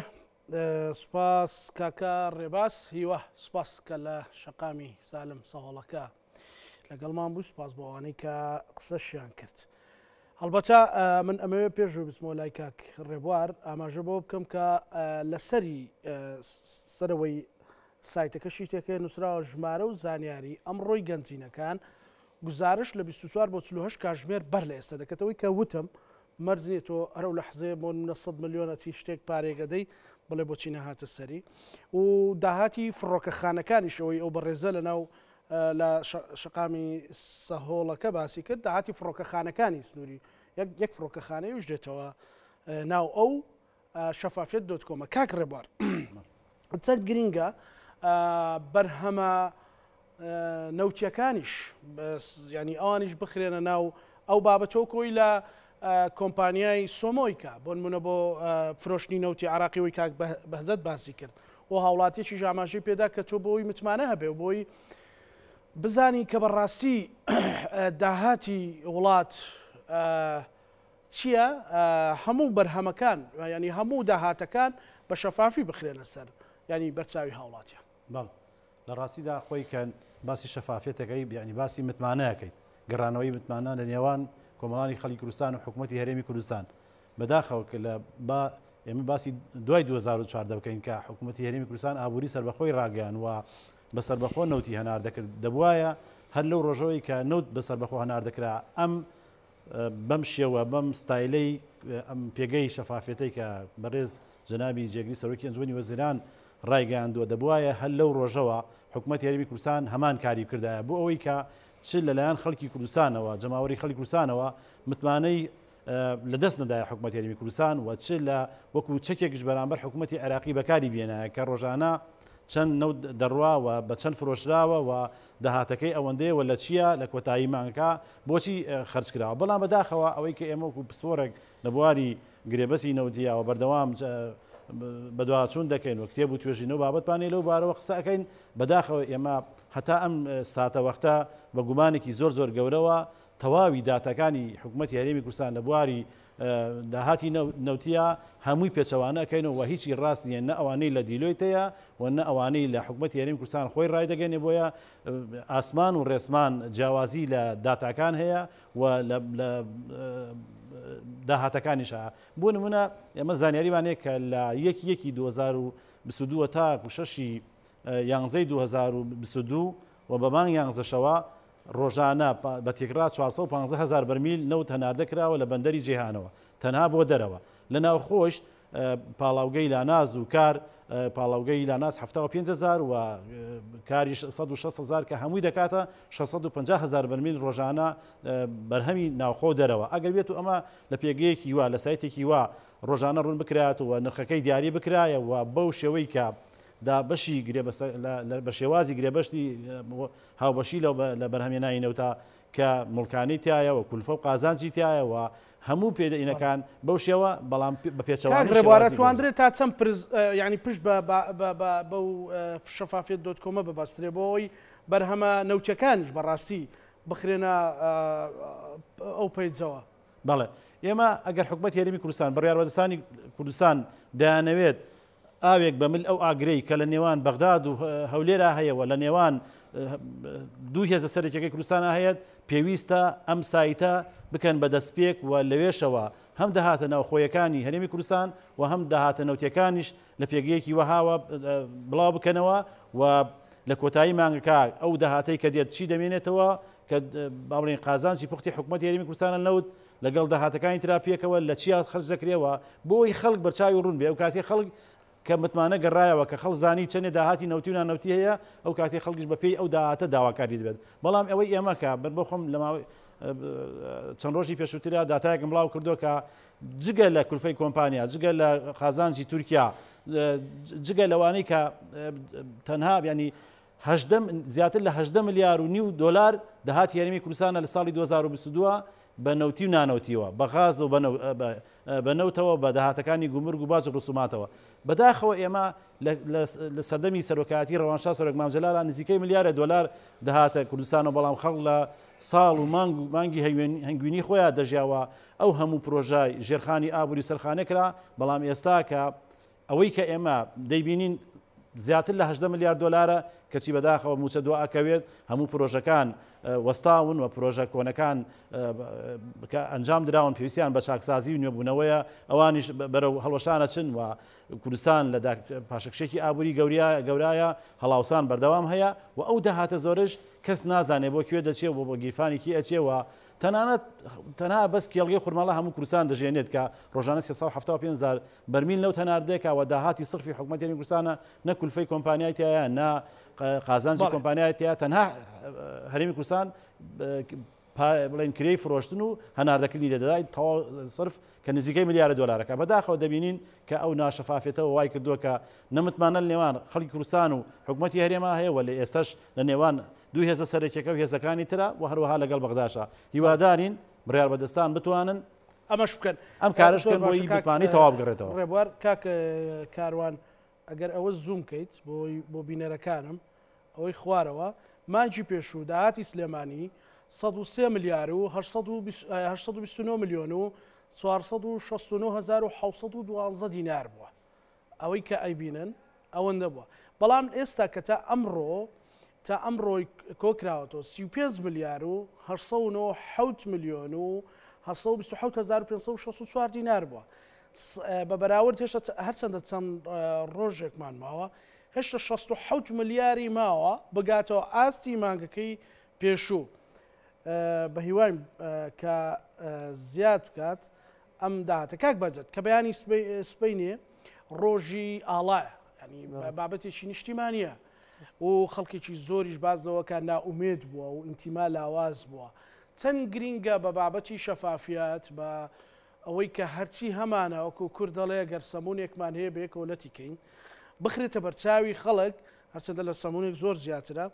سوپاس کاکە ڕێباس هیوە سوپاس کە لە شەقامی سالم سەهۆڵەکە لەگەڵمان بوو سوپاس بەوانەی کە قسەشیان کرد. هەڵبەچە من ئەمەوێ پێش و بسمۆ لای کاک ڕێبوار ئاماژە بۆ بکەم کە لەسەری سەرەوەی سایتەکە شیتەکەی نووسراوە ژمارە و زانیاری ئەمڕۆی گەنجینەکان گزارش لە 24 بۆ 4 کاژمێر بەر لە ئێستا دەکەتەوەی کە وتم مەرزنی تۆ ئەرە لە حزێ بۆ 900 میلیۆنە چی شتێک پارێگەدەی بڵێ بۆچینە هاتە سەری و داهاتی فڕۆکەخانەکانیشەوەی ئەو بەڕێزە لە ناو لە شقامی سەهۆڵەکە باسی کرد داهاتی فڕۆکەخانەکانی سنووری یەک فڕۆکەخانەی وش دێتەوە ناو ئەو شەفافێت دۆت کۆمە کاک ڕێبوار چەند گرینگە بەرهەمە نەوتیەکانیش ینی ئەوانیش بخرێنە ناو ئەو بابەتەوە کۆی لە کۆمپانیای سۆمۆیکا بۆن منە بۆ فرۆشتنی نەوتی عراقی وی کاک بەهزت باسی کرد و هاوڵاتیەکی ژاماژی پێدا کە تۆ بۆی متمانە هەبێ بۆی بزانی کە بەڕاستی آه، داهاتی وڵات آه، چییە آه، هەموو بەرهەمەکان ینی هەموو داهاتەکان بە شەفافی بخرێنە سەر ینی بەرچاوی هاوڵاتیان بەڵ لە ڕاستیدا خۆی کە باسی شەفافێتەکەی بیانی باسی متمانەکەیت گەڕانەوەی متمانە لە نێوان کۆمەڵانی خەڵی کوردستان و حکوومەتتی هەرێمی کوردستان بەداخەوە کە لە با ئێمە باسی دوای 2004 دەکەین کە حکوومەتتی هەرێمی کوردستان ئابووری سەر بەخۆی راجعان و بەسەر بەخۆ نوتی هەنار دەکرد دەبواە هەر لەو ڕۆژەوەی کە نوت بەسەر بەخۆ هەنار دەکرا ئەم بەم شێوە بەم ستایلەی ئەم پێگەی شەفافێتی کە بەڕێز جنابی جێگری سەرۆکی ئەنجوەنی وەزیران ڕایگەاندووە دەبواە هەر لەو ڕۆژەوە حکوومەت یاریبی کوردستان هەمان کاری کردایە بۆ ئەوەی کە چ لەلایەن خەڵکی کوردستانەوە جەماوەری خەڵکی کوردستانەوە متمانەی لەدەست نەدای حکوومەت یاریمی کوردستان و چ لە وەکو چەکێکش بەرامبەر حکوومەتتی عراقی بەکاری بێنایە کە ڕۆژانە چەند نەوت دەڕواوە بە چەند فرۆشراوە و داهاتەکەی ئەوەندەیەوە لە چییە لە کۆتایی مانگەکە بۆچی خرجکراوە بەڵام بەداخەوە ئەوەی کە ئێمەکو پسۆرێک لە بواری گرێبەسی نەودیاوە بەردەوام بەدواچوون دەکەین و کتێب و توێژینەوە بابەتپانی لەو بارەوە قساکەین بەداخەوە ئێمە هەتا ئەم ساتەوەختە بە گومانێکی زۆر زۆر گەورەوە تەواوی داتەکانی حکوومەتتی هەرێمی کوردستان لە بواری داهاتی نەوتیا هەمووی پێچەوانەکەینەوە هیچی ڕاستیە نە ئەوانەی لە دیلۆیتەیە و نە ئەوانەی لە حکوومەتتی هەرێمی کوردستان خۆی ڕایدەگەنێ بۆیە ئاسمان و ڕێسمان جیاوازی لە داتاکان هەیە و لە داهاتەکانیش بۆ نمونە ئێمە زانیاریوانەیە کە لە یەک یەکی 2022 تا ششی یانزەی 2022 و بەمان یانزەشەوە ڕۆژانە بە تێکرا 450هزار بەرمیل نەوت هەناردە کراوە لە بەندەری جیهانەوە تەنها بۆ دەرەوە لە ناو خۆش پاڵاوگەی لا ناز و کار پاڵاوگەی لا ناز 500هزار و کاریش 1600هزار کە هەمووی دەکاتە 650هزار بەرمیل ڕۆژانە بەرهەمی ناوخۆ دەرەوە ئەگەر بێت و ئەمە لە پێگەیەکی وا لە سایتێکی وا ڕۆژانە ڕوون بکرات و نرخەکەی دیاری بکرایە و بەو شێوەی کە دا بەشی بە شێوازی گرێبشتی هاوبەشی لە بەرهەمێنایی نەوتا کە مڵکانی تایەوە کولفە و قازانجی تایەوە هەموو پێدەینەکان بەو شێوە بەڵام بە پێچەوەڕێبوارە توانرێت تا چەند ینی پشت بە شەفافێت دۆت کۆمە بەبەسترێبەوەی بەرهەمە نەوچەکانیش بەڕاستی بخرێنە ئەو پیتزەوە بەڵێ ئێمە ئەگەر حکومت هێرمی کوردستان بڕیارەوەدەستانی کوردستان دایانەوێت ئاوێک بەمل ئەو ئاگرەی کە لە نێوان بەغداد و هەولێرا هەیەەوە لە نێوان دوو هێزە سەرێکەکەی کوردستانە هەیەت پێویستە ئەم سایتە بکەن بە دەستپێک و لەوێشەوە هەم دەهاتە ناوخۆیەکانی هەرێمی کوردستان و هەم داهاتە نەوتەکانیش لە پێگەیەکی وەهاوە بڵاو بکەنەوە و لە کۆتایی مانگەکە ئەو داهاتەی کە دێت چی دەمێنێتەوە کە باڵین قازانشی پختی حکوومەت هەرمی کوردستانە نەوت لەگەڵ داهاتەکانی تراپیەکەوە لە چیا خرج دەکرێەوە بۆی خەڵک بەرچاوی ڕوون بێ ئەو کاتی خەڵک کە متمانە گەڕایەوە کە خەڵ زانی چەندێ داهاتی نوتی و نوتی هەیە ئەو کاتی خەڵکیش بە پێی ئەو داهاتە داواکاری دەبێت بەڵام ئەوەی ئێمەکە بەر بخۆم لە چەند ڕۆژی پێشووترا دااتایەکم بڵاو کردو کە جگە لە کولفەی کۆمپانیا جگە لە خازانجی تورکیا جگە لەوانەی کە تەنها ینی زیاتر لە 18 ملیار و نی دلار دەهات یاریمی کوردستانە لە ساڵی 2022 بەنەوتی و نانەوتیەوە بەغاز و بەنەوتەوە بە داهاتەکانی گومرگ و باز و ڕسوماتەوە بەداخەوە ئێمە لە سەردەمی سەرۆکاتی ڕەوانشا سەرۆک مامجللا نزیکەی میلیارە دلار دەهاتە کوردستان و بەڵام خەڵ لە ساڵ و مانگی هەنگوینی خۆیان دەژیاوە ئەو هەموو پرۆژای ژێرخانی ئابووری سەرخانەکرا بەڵام ئێستا کە ئەوەی کە ئێمە دەیبینین زیاتر لە 18 میلیارد دلارە کەچی بەداخەوە موچە دو ئەکەوێت هەموو پرۆژەکان وەستاون و پرۆژە کۆنەکان کە ئەنجام درراون پێویستیان بە چاکسازی و نوێبوونەوەیە ئەوانیش بەرەو هەڵۆشانە چن و کوردستان لە پاشەکشێکی ئابووری گەورە گەورایە هەڵاوسان بەردەوام هەیە و ئەو داهاتە زۆرش کەس نازانێ بۆ کوێ دەچێت بۆ بۆ گیفانێکی ئەچێەوە تنانت تنها بس کی الگی کرسان تەنانەت تەنها بەسکی ئەلگەی خورماڵە و کوردستان دەژێنێت کە ڕۆژانە 1970 بەرمیل لەو تەناردێکەوە داهاتی صرفی حکوومەتێنی کوردستانە نەکولفەی کۆمپانیایتیایە نا قازانجی تنها تەنها اه، کرسان بلین اه، بڵێن فروشتنو فرۆشتن و هەناردەکردنی دای تا صرف کە نزیکەی میلیارە دلارەکە بەداخەوە دەبینین کە ئەو ناشەفافێتەوە وای شفافیت او وای لێوان خەڵکی کوردستان و خلق کرسانو هەیە وە لە ولی لە نێوان دوو هێزە سەرێکەکە و هێزەکانی ترا و هەروەها لەگەڵ بەغداشە هیوادارین بڕار بەدەستان بتوانن ئەمەش بکەن ئەم کارشکن بۆی بتوانانی تەواوگرێتەوە ڕێبوار کاک کاروان ئەگەر ئەوە زوم کەیت بۆ بینەرەکانم ئەوەی خوارەوە مانجی پێشوو داهاتی سلێمانی 1 ملیار و 19 میلیۆن و 469612 دینار بووە ئەوەی کە ئەیبینن ئەوەندە بووە بەڵام ئێستا کە تا ئەمڕۆ تا ئەمڕۆی کۆکراوەەوە سی پێ ملیار و ه میلیۆن و 1564 دینار بووە بە بەراورد هێشتا هەرچەندە چەند ڕۆژێکمان ماوە هێشتا 16 ملیاری ماوە بگاتەوە ئاستی مانگەکەی پێشوو بە هیوایم کە زیاد بکات ئەم داتە کاک بەجێت کە بەیانی سبەی نیە ڕۆژی ئاڵایە ینی بابەتێکی نیشتیمانە و خەڵکێکی زۆریش باز لەوەکە ناومێت بووە و ئینتیما لاواز بووە چەند گرینگە بە بابەتی شەفافیات بە ئەوەی کە هەرچی هەمانە وەکو کورد دەڵێ گەر سەمونێکمان هەیە بێکەوە لەتیکەین بخرێتە بەرچاوی خەڵک هەرچەندە لە سەمونێک زۆر زیاترە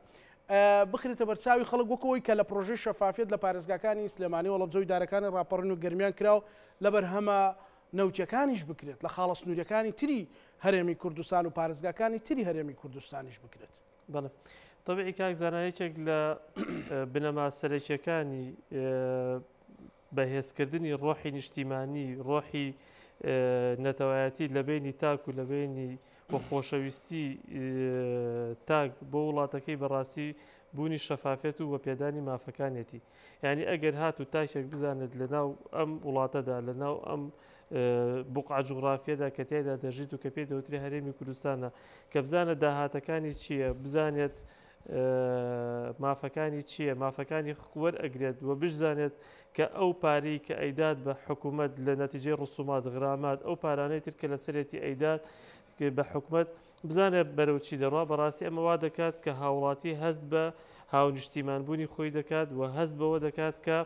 بخرێتە بەرچاوی خەڵک وەکەوەی کە لە پرۆژێ شەفافیت لە پارێزگاکانی سلێمانی وەڵە زۆی دارەکانی راپەڕن و گرمیان کراو لەبەر هەمە نەوتەکانیش بکرێت لە خاڵە سنووریەکانی تری هەرێمی کوردستان و پارێزگاکانی تری هەرێمی کوردستانیش بکرێت بڵێ طبعی کاکزانایەکێک لە بنەما سەرەکیەکانی بەهێزکردنی ڕۆحی نیشتیمانی ڕۆحی نەتەوایەتی لە بینی تاک و لە بینی بۆ خۆشەویستی تاک بۆ وڵاتەکەی بەڕاستی بوونی شەفافێت و وە پێدانی مافەکانێتی یعنی ئەگەر هات و تاکێک بزانێت لە ناو ئەم وڵاتەدا لە ناو ئەم بقع جوغرافیەدا کە تێدا دەژیت و کە پێ دەوتری هەرێمی کوردستانە کە بزانە داهاتەکانی چییە بزانێت مافەکانی چییە مافەکانی خوەر ئەگرێت وە بشزانێت کە ئەو پاری کە ئەیداد بە حکوومەت لە نەتیجێ ڕسومات غرامات ئەو پارانەی تر کە لە سرێتی ئەیداد بە حکوومەت بزانێ بەرەوچی دەڕوا بەڕاستی ئەمەوا دەکات کە هاوڵاتی هەست بە هاونیشتیمانبوونی خۆی دەکات و هەست بەوە دەکات کە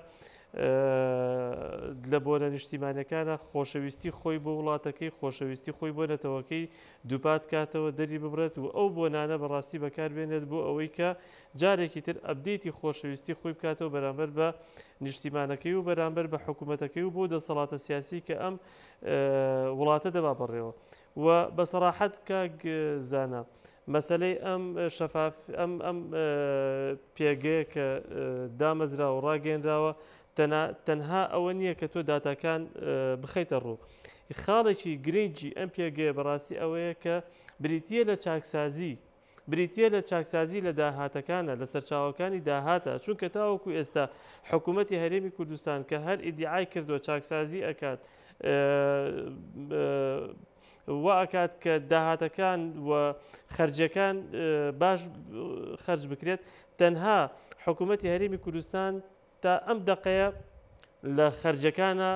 لە بۆرە نیشتیمانەکانە خۆشەویستی خۆی بۆ وڵاتەکەی خۆشەویستی خۆی بۆ نەتەوەکەی دووپات کاتەوە دەری ببرێت و ئەو بۆنانە بەڕاستی بەکاربێنێت بۆ ئەوەی کە جارێکی تر ئەبدەیتی خۆشەویستی خۆی بکاتەوە بەرامبەر بە نیشتیمانەکەی و بەرامبەر بە حکوومەتەکەی و بۆ دەسەڵاتە سیاسی کە ئەم وڵاتە دەبا بڕێەوە و بەسەراحەت کاک زانە. مەسلەی ئەم شەفاف ئەم ئەم پێگەیە کە دامەزرا و ڕاگەێنراوە تەنها ئەوە نییە کە تۆ داتاکان بخەیتە ڕوو. خاڵێکی گرنگجی ئەم پێگەیە بەڕاستی ئەوەیە کە بریتە لە چاکسازی بریتە لە چاکسازی لە داهاتەکانە لە سەرچاوەکانی داهاتە چونکە تاوەکو ئێستا حکوومەتتی هەرێمی کوردستان کە هەر ئیدعای کردو چاکسازی ئەکات وا ئەکات کە داهاتەکان و خرجەکان باش خرج بکرێت تەنها حکوومەتتی هەرێمی کوردستان تا ئەم دقەیە لە خرجەکانە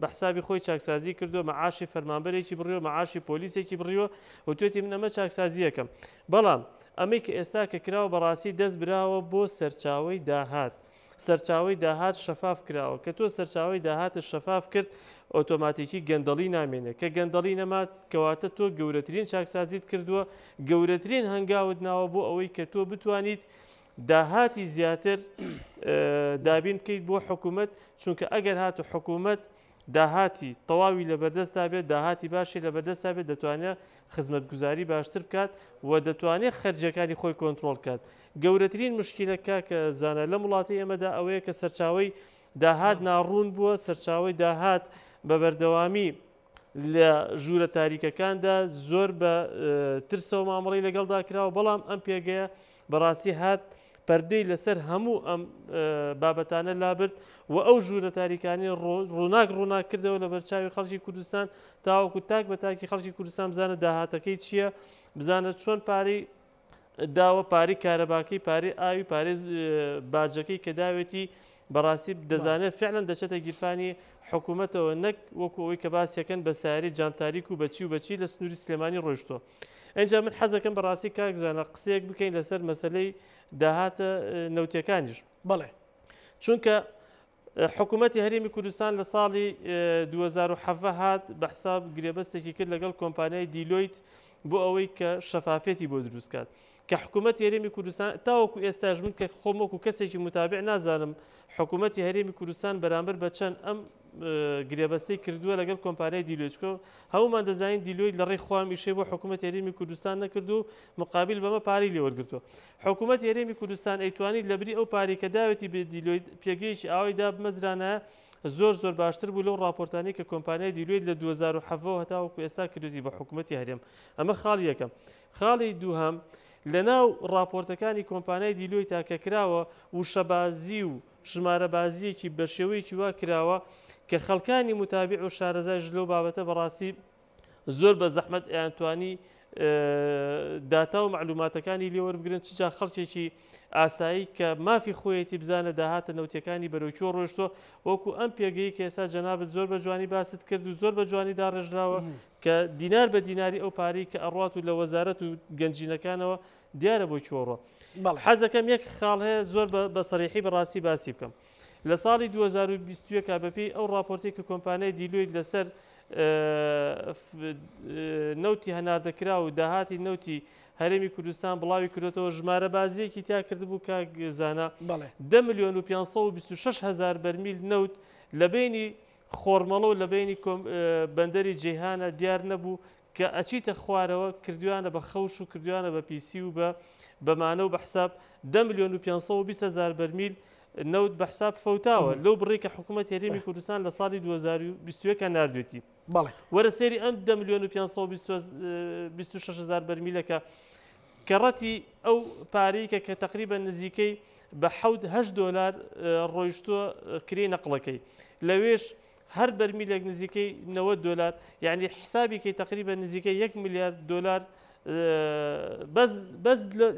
بەحسابی خۆی چاکسازی کردو مەعاشی فەرمانبەرێکی بڕیوە مەعاشی پۆلیسێکی بڕیوە و توێتی منەمە چاکسازی یەکەم بەڵام ئەمەی کە ئێستا کە کراوە بەڕاستی دەست براوە بۆ سەرچاوی داهات سەرچاوی داهات شەفاف کراوە کە تۆ سەرچاوی داهاتە شەفاف کرد ئۆتۆماتیکی گەندەڵی نامێنێت کە گەندەڵی نەمات کەواتە تۆ گەورەترین چاکسازیت کردووە گەورەترین هەنگاوت ناوە بۆ ئەوەی کە تۆ بتوانیت داهاتی زیاتر دابین بکەیت بۆ حکوومەت چونکە ئەگەر هاتو حکوومەت داهاتی تەواوی لە بەردەستا بێت داهاتی باشی لە بەردەستا بێت دەتوانێت خزمەتگوزاری باشتر بکات و دەتوانێت خەرجەکانی خۆی کۆنتترۆلکات گەورەترین مشکلەکە کە زانە لە وڵاتی ئێمەدا ئەوەیە کە سەرچاوی داهات ناڕوون بووە سەرچاوی داهات بە بەردەوامی لە ژوورە تاریکەکاندا زۆر بە ترسە و مامەڵی لەگەڵدا کراوە بەڵام ئەم پێگەیە بەڕاستی هات پەردەی لەسەر هەموو ئەم بابەتانە لابرد و ئەو ژوورە تاریکانی ڕووناک ڕووناکردەوە لە بەرچاوی خەڵکی کوردستان تاوەکو تاک بە تاکی خەڵکی کوردستان بزانە داهاتەکەی چییە بزانە چۆن پارەی داوە پاری کارەباکەی پارەی ئاوی پارێز باجەکەی کە داوێتی بەڕاستی دەزانێت فعلەن دەچێتە گیرفانی حکوومەتەوە نەک وەکو ئەوی کە باسیەکەن بە ساری جانتاریک و بەچی و بەچی لە سنووری سلێمانی ڕۆیشتۆ. ئەنج من حەزەکەم بەڕاستی کاکزانە قسەیەک بکەین لەسەر مەسلەی داهاتە نەوتەکانیش بڵێ چونکە حکوومەتتی هەرێمی کوردستان لە ساڵی 2007 هات بەحساب گرێبەستێکی کرد لەگەڵ کۆمپانیای دیلۆیت بۆ ئەوەی کە شەفافێتی بۆ دروستکات کە حکوومەت هەرێمی کوردستان تاوەکو ئێستاژ من کە خۆمەکو کەسێکی متابع نازانم حکوومەتتی هەرێمی کوردستان بەرامبەر بە چەند ئەم گرێبەستەی کردووە لەگەڵ کۆمپانای دیلۆچکۆ هەومان دەزانین دیلۆی لە ڕێی خوامیشێ بۆ حکوومەت هەرێمی کوردستان نەکرد و مقابل بەمە پاری لێوەرگتووە حکوومەت هەرێمی کوردستان ئەیتوانیت لەبری ئەو پاری کە داوێتی بە دیلۆیت پێگەیشی ئاویدا بمەزرانە زۆر زۆر باشتر بوو لەو راپۆرتانی کە کۆمپانای دیلوێت لە 2007 هەتاوەکو ئێستا کردی بە حکوومەتتی هەرێم ئەمە خاڵ یەکەم خاڵی دووهام لە ناو راپۆرتەکانی کۆمپانای دیلۆی تاکە کراوە و شەبازی و ژمارە بازیەکی بە شێوەیەکی وا کراوە کە خەڵکانی متابع و شارەزای ژلۆ بابەتە بەڕاستی زۆر بە زەحمت ئەیانتوانی داتا و معلوماتەکانی لێوەربگرن چجا خەڵکێکی ئاسایی کە مافی خۆیەتی بزانە داهاتە نەوتەکانی بەرەوچۆ ڕۆشتۆ وەکو ئەم پێگەی کە ئێستا جەنابەت زۆر بە جوانی باست کرد و زۆر بە جوانی داڕێژراوە کە دینار بە دیناری ئەو پاری کە ئەڕات و لە وەزارەت و گەنجینەکانەوە دیارە بۆی چۆڕۆ حەزەکەم یەک خاڵ هەیە زۆر بە سەریحی بەڕاستی باسی بکەم لە ساڵی 2020 کا بەپی ئەو راپۆرتی کە کۆمپانیای دیلوید لەسەر نوتی هەناردەکرا و داهاتی نوتی هەرێمی کوردستان بڵاوی کردێتەوە ژمارە بازیەکی تیا کردبوو کاگزانە 10 میلیۆن و 526 هزار بەرمیل نەوت لە بینی خۆرمەڵە و لە بینی بەندەری جیهانە دیار نەبوو کە ئەچیتە خوارەوە کردویانە بە خەوش و کردویانە بە پیسی و بە بەمانە و بە حساب ده میلیۆن و 500هزار بەرمیل نەوت بە حساب فەوتاوە لەو بڕێکە حکوومەت هێرێمی کوردستان لە ساڵی 2020کە نردوێتی وەرە سێری ئەم ده میلیۆن و 500هزار بەرمیلەکە کە ڕەتی ئەو پارەیکە کە تقریبا نزیکەی بە حەوت 8 دلار ڕۆیشتووە کرێ نەقلەکەی لەوێش هەر بەرمیلێک نزیکەی 90 دلار یعنی حسابیکەی تقریبە نزیکە 1 میلیارد دلار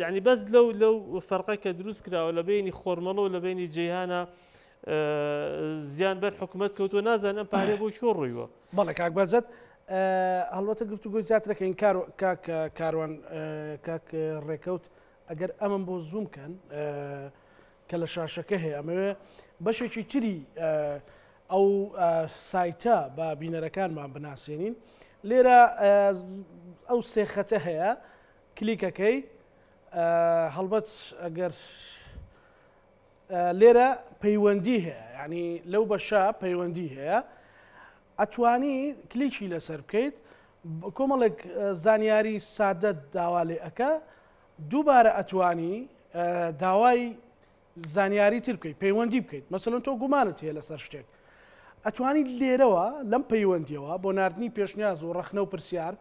ینی بەس لەو لەو فەرقە کە دروست کراوە لە بینی خۆرمەڵە و لە بینی جیهانە زیان بەر حکوومەت کەوتوە نازانم پارێ بۆ چۆ ڕوویوە بەڵێ کاکبەزت هەڵەتە گفتوگوی زیاترەکەین کاروان کاک ڕێکەوت ئەگەر ئەمم بۆ زوومکەن کە لە شاشەکە هەیە ئەمەوێ بەشێکی تری ئەو سایتە بە بینەرەکانمان بناسیێنین لێرە ئەو سێخەتە هەیە کلیکەکەی هەڵبەت ئەگەر لێرە پەیوەندی هەیە ینی لەو بەشە پەیوەندی هەیە ئەتوانی کلیکی لەسەر بکەیت کۆمەڵێک زانیاری سادە داوا لێ ئەەکە دووبارە ئەتوانی داوای زانیاری تر بکەیت پەیوەندی بکەیت مەسلن تۆ گومانت هەیە لەسەر شتێک ئەتوانیت لێرەوە لەم پەیوەندیەوە بۆ نردنی پێشنیاز و ڕخنە و پرسیار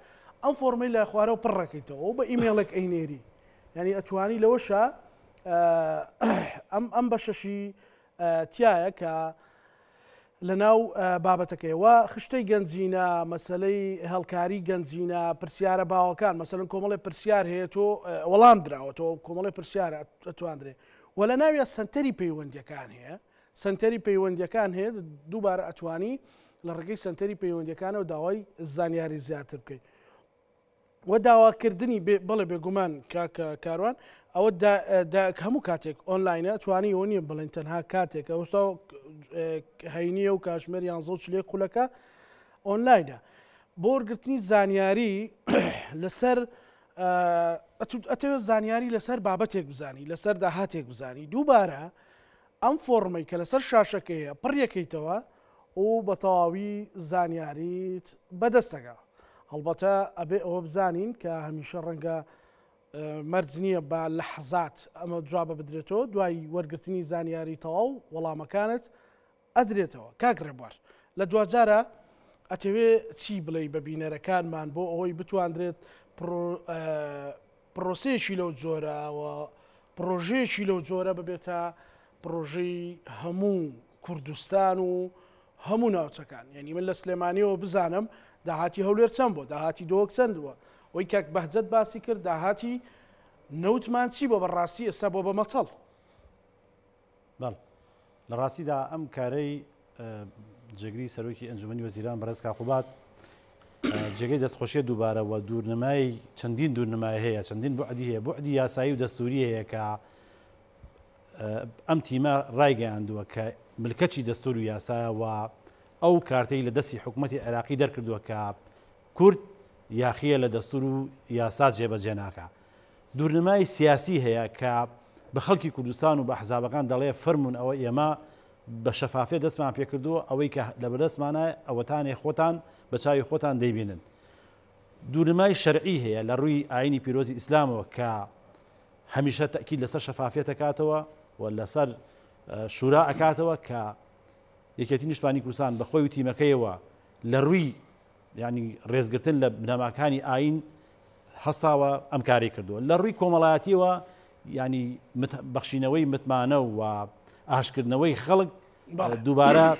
ئەم فۆرمی لە خوارەوە پڕڕەکەیتەوە بە ئیمێڵێک ئەینێری ینی ئەتوانی لەوەشە ئەم ئەم بە شەشی تایە کە لە ناو بابەتەکەیەوە خشتەی گەنجینە مەسلەی هەڵکاری گەنجینە پرسیارە باوەکان مەسەرن کۆمەڵی پرسیار هەیە تۆ وەڵام درراوە تۆ کۆمەڵی پرسیارە ئەتواندرێ وە لە ناویە سنتەری پەیوەندەکان هەیە سنتەری پەیوەندیەکان هەیە دووبارە ئەتوانی لە ڕێگەی سنتەری پەیوەندیەکانە و داوای زانیاری زیاتر بکەیت. وە داواکردنی بڵێ بێگومان کاروان ئەوە هەموو کاتێک ئۆنلاینە توانی ئەو نیە بڵێن تەنها کاتێک ئەوستا هەینیە و کاشمێر یان زۆچ لێ قولەکە ئۆنلاینە. بۆرگرتنی زانیاری لەسەر ئەتەوێت زانیاری لەسەر بابەتێک بزانی لەسەر داهاتێک بزانی دووبارە ئەم فۆڕمەی کە لەسەر شاشەکەیە پڕیەکەیتەوە و بە تەواوی زانیاریت بەدەستەکە هەڵبەتە ئەبێ ئەوە بزانین کە هەمیشە ڕەنگە مەرج نییە بە لە حەزات ئەمە جوابە بدرێتەوە دوای وەرگرتنی زانیاری تەواو وەڵامەکانت ئەدرێتەوە کاگرێبوار لە دوجارە ئەتەوێ چی بڵێ بە بینەرەکانمان بۆ ئەوەی بتواندرێت پرۆسێکی لەو جۆرەوە پرۆژێکی لەو جۆرە ببێتە پرۆژەی هەموو کوردستان و هەموو ناوچەکان یعنی من لە سلێمانیەوە بزانم داهاتی هەولێر چەند بۆ داهاتی دۆک چەندوە ئەوی کاک بەهجەت باسی کرد داهاتی نەوتمان چی بۆ بەڕاستی ئێستا بۆ بەمەتەڵ لە ڕاستیدا ئەم کارەی جگری سەرۆکی ئەنجومی وەزیران بەرز کاخوبات جێگەی دەستخۆشیە دووبارەوە دوورنمای چەندین دوورنمای هەیە چەندین بۆعدی هەیە بۆعدی یاسایی و دەستوری هەیە کە ئەم تیمە ڕایگەیاندووە کە ملکەچی دەستور و یاسایەوە ئەو کارتەی لە دەستی حکوومەتتی عراقی دەرکردووە کە کورد یاخیە لە دەستور و یاسا جێبەجێ ناکە دوورنمای سیاسی هەیە کە بە خەڵکی کوردستان و بە حزابەکان دەڵێ فرمونون ئەوە ئێمە بە شەفافێ دەستمان پێکردووە ئەوەی کە لە بەدەستمانە ئەوەتانێ خۆتان بە چاوی خۆتان دەیبینن. دوورنمای شەرعی هەیە لە ڕووی ئاینی پیرۆزی ئیسلامەوە کە هەمیشە تەکی لەسەر شەفافێت دەکاتەوە و لەسەر شورا ئەکاتەوە کە یەکەتی نیشتانی کوردستان بە خۆی و تیمەکەیەوە لە ڕووی ینی ڕێزگرتن لە بنەماکانی ئاین حەساوە ئەم کاری کردووە لە ڕووی کۆمەڵایەتیەوە ینی بەخشینەوەی متمانە و ئاشکردنەوەی خەڵک دووبارە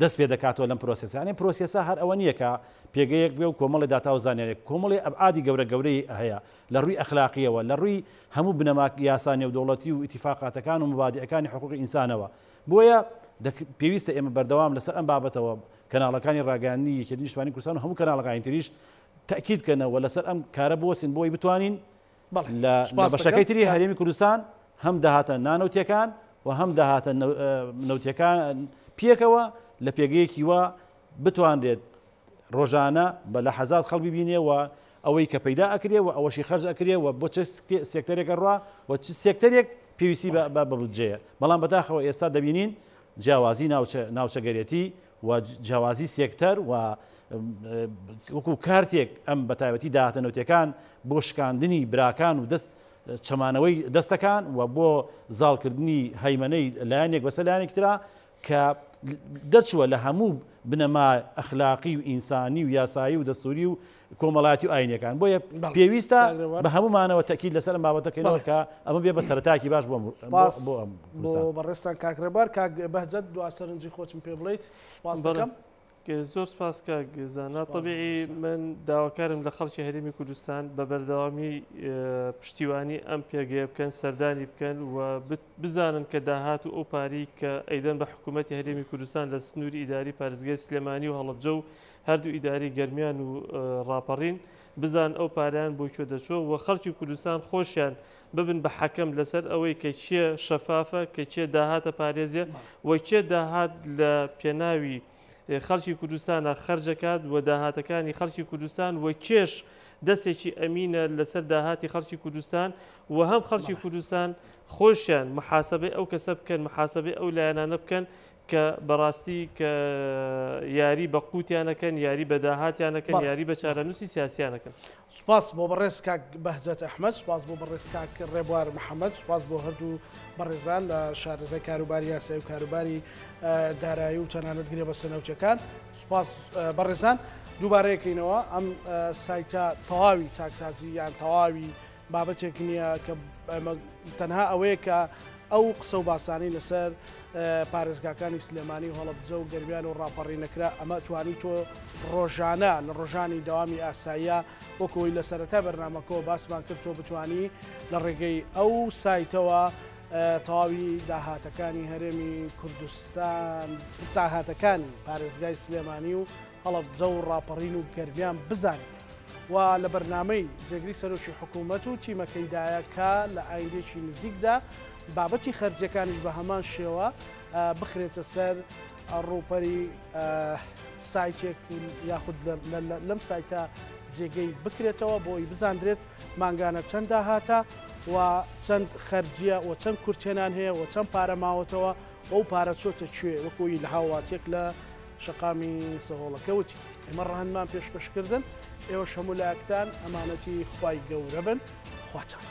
دەست پێ دەکاتەوە لەم پرۆسیسانێ پرۆسیسا هەر ئەوە نییەکە پێگەیەک بێ و کۆمەڵی داتاوزانێت کۆمەڵی ئەبعادی گەورە گەورەی هەیە لە ڕووی ئەخلاقیەوە لە ڕووی هەموو بنەماک یاسانی و دەوڵەتی و ئتیفاقاتەکان و مبادیەکانی حقوقی ئینسانەوە بۆیە پێویستە ئێمە بەردەوام لەسەر ئەم بابەتەوە کەناڵەکانی ڕاگەانی کە نیشتوانانی کوردستان و هەموو کەناڵەکانی تریش تاکیید بکەنەوە لەسەر ئەم کارە بۆسین بۆی بتوانین لە بەشەکەی تری هەرێمی کوردستان هەم داهاتە نانەوتەکان و هەم داهاتە نەوتەکان پێکەوە لە پێگەیەکی وا بتواندێت ڕۆژانە بە لە حەزار خەڵبی بینێەوە ئەوەی کە پەیدا ئەکرێەوە ئەوەشی خەرج ئەکرێەوە بۆ چه سێکتەرێکە ڕوا و چ سێکتەرێک پێویستی بەبجەیە بەڵام بەداخەوە ئێستا دەبینین جیاوازی ناوچەگەرێتی و جیاوازی سێکتەر و وەکو کارتێک ئەم بە تایبەتی داهاتەنەوتەکان بۆ شکاندنی براکان و دەست چەمانەوەی دەستەکان و بۆ زالکردنی هەیمەەی لایەنێک بەسەلایەنێکترا کە دەچوە لە هەموو بنەما ئەخلاقی و ئینسانی و یاسایی و دەستوری و کۆمەڵاتی و ئاینەکان بۆیە پێویستە بە هەمومانەوە تەکیل لەسەر ماوەتەکەینەوە ئەمە بێ بە سەرتاکی باش بۆم بەڕێستان کاکرەبار بەهجد دو سەرنجی خۆچم پێ بڵیت پاس دەکەم. زۆر سپاسکە گزانە طبیعی من داواکارم لە خەڵکی هەرمی کوردستان بە بەردەوامی پشتیوانی ئەم پێگەی بکەن سەردانی بکەن و بزانن کە داهات و ئۆپاری کە ئەیدەن بە حکوومەتی هەرێمی کوردستان لە سنووری ئیداری پارێزگای سلێمانی و هەڵبجە و هەردوو ئیداری گەرمیان و راپەڕین بزان ئەو پاریان بۆ کێ دەچوە و خەڵکی کوردستان خۆشیان ببن بە حەکەم لەسەر ئەوەی کە چیە شەفافە کە چێ داهاتە پارێزیە و چێ داهات لە پێناوی خەڵکی کوردستانە خرجەکات و داهاتەکانی خەڵکی کوردستان و کێش دەستێکی ئەمینە لەسەر داهاتی خەڵکی کوردستان و هەم خەڵکی کوردستان خۆشیان محاسبەی ئەو کەسە بکەن محاسبەی ئەو لایەنانە بکەن کە بەڕاستی کە یاری بە قوتیانەکەن یاری بەداهاتیانەکەن یاری بە چارەنووسی سیاسیانەکەن سوپاس بۆ بەڕێزکاک بەهزت ئەحمد سوپاس بۆ بەڕێزکاک ڕێبوار محەممەد سوپاس بۆ هەردوو بەڕێزان لە شارەزای کاروباری یاسای و کاروباری دارایی و تەنانەت گرێ بە سنەوتەکان سوپاس بەڕێزان دووبارەیەکەینەوە ئەم سایتە تەواوی چاکسازی یان تەواوی بابەتێک نییە کە تەنها ئەوەیە کە ئەو قسە و باسانی لەسەر پارێزگاکانی سلێمانی هەڵەبجە و گەرمیان و ڕاپەڕی نەکرا ئەمە توانی تۆ ڕۆژانە لە ڕۆژانی داوامی ئاساییە وەکەوەی لە سەرەتا بەرنمەکەەوە باسمان کرد تۆ بتانی لە ڕێگەی ئەو سایتەوە تەواوی داهاتەکانی هەرێمی کوردستان داهاتەکانی پارێزگای سلێمانی و هەڵەبجە و ڕاپەڕین و گەرمیان بزانین. و لە بەرنمەی جێگری سەرۆکی حکوومەت و تیمەکەیدایەکە لە ئایندێکی نزیکدا بابەتی خەرجەکانیش بە هەمان شێوە بخرێتە سەر ڕوپەری سایتێک یاخود لەم سایتە جێگەی بکرێتەوە بۆی بزاندرێت ماگانە چەنددا هاتە و چەند خەرجیە و چەند کورتێنان هەیە و چەند پارە ماوەتەوە ئەو پارە چۆتە کوێ وەکوی لە هاواتێک لە شقامی سەهۆڵەکەوتی. ئێمە ڕەهنمان پێشکەشکردن ئێوە شەمولایەکتان ئەمانەتی خی گەورە بن خواتان.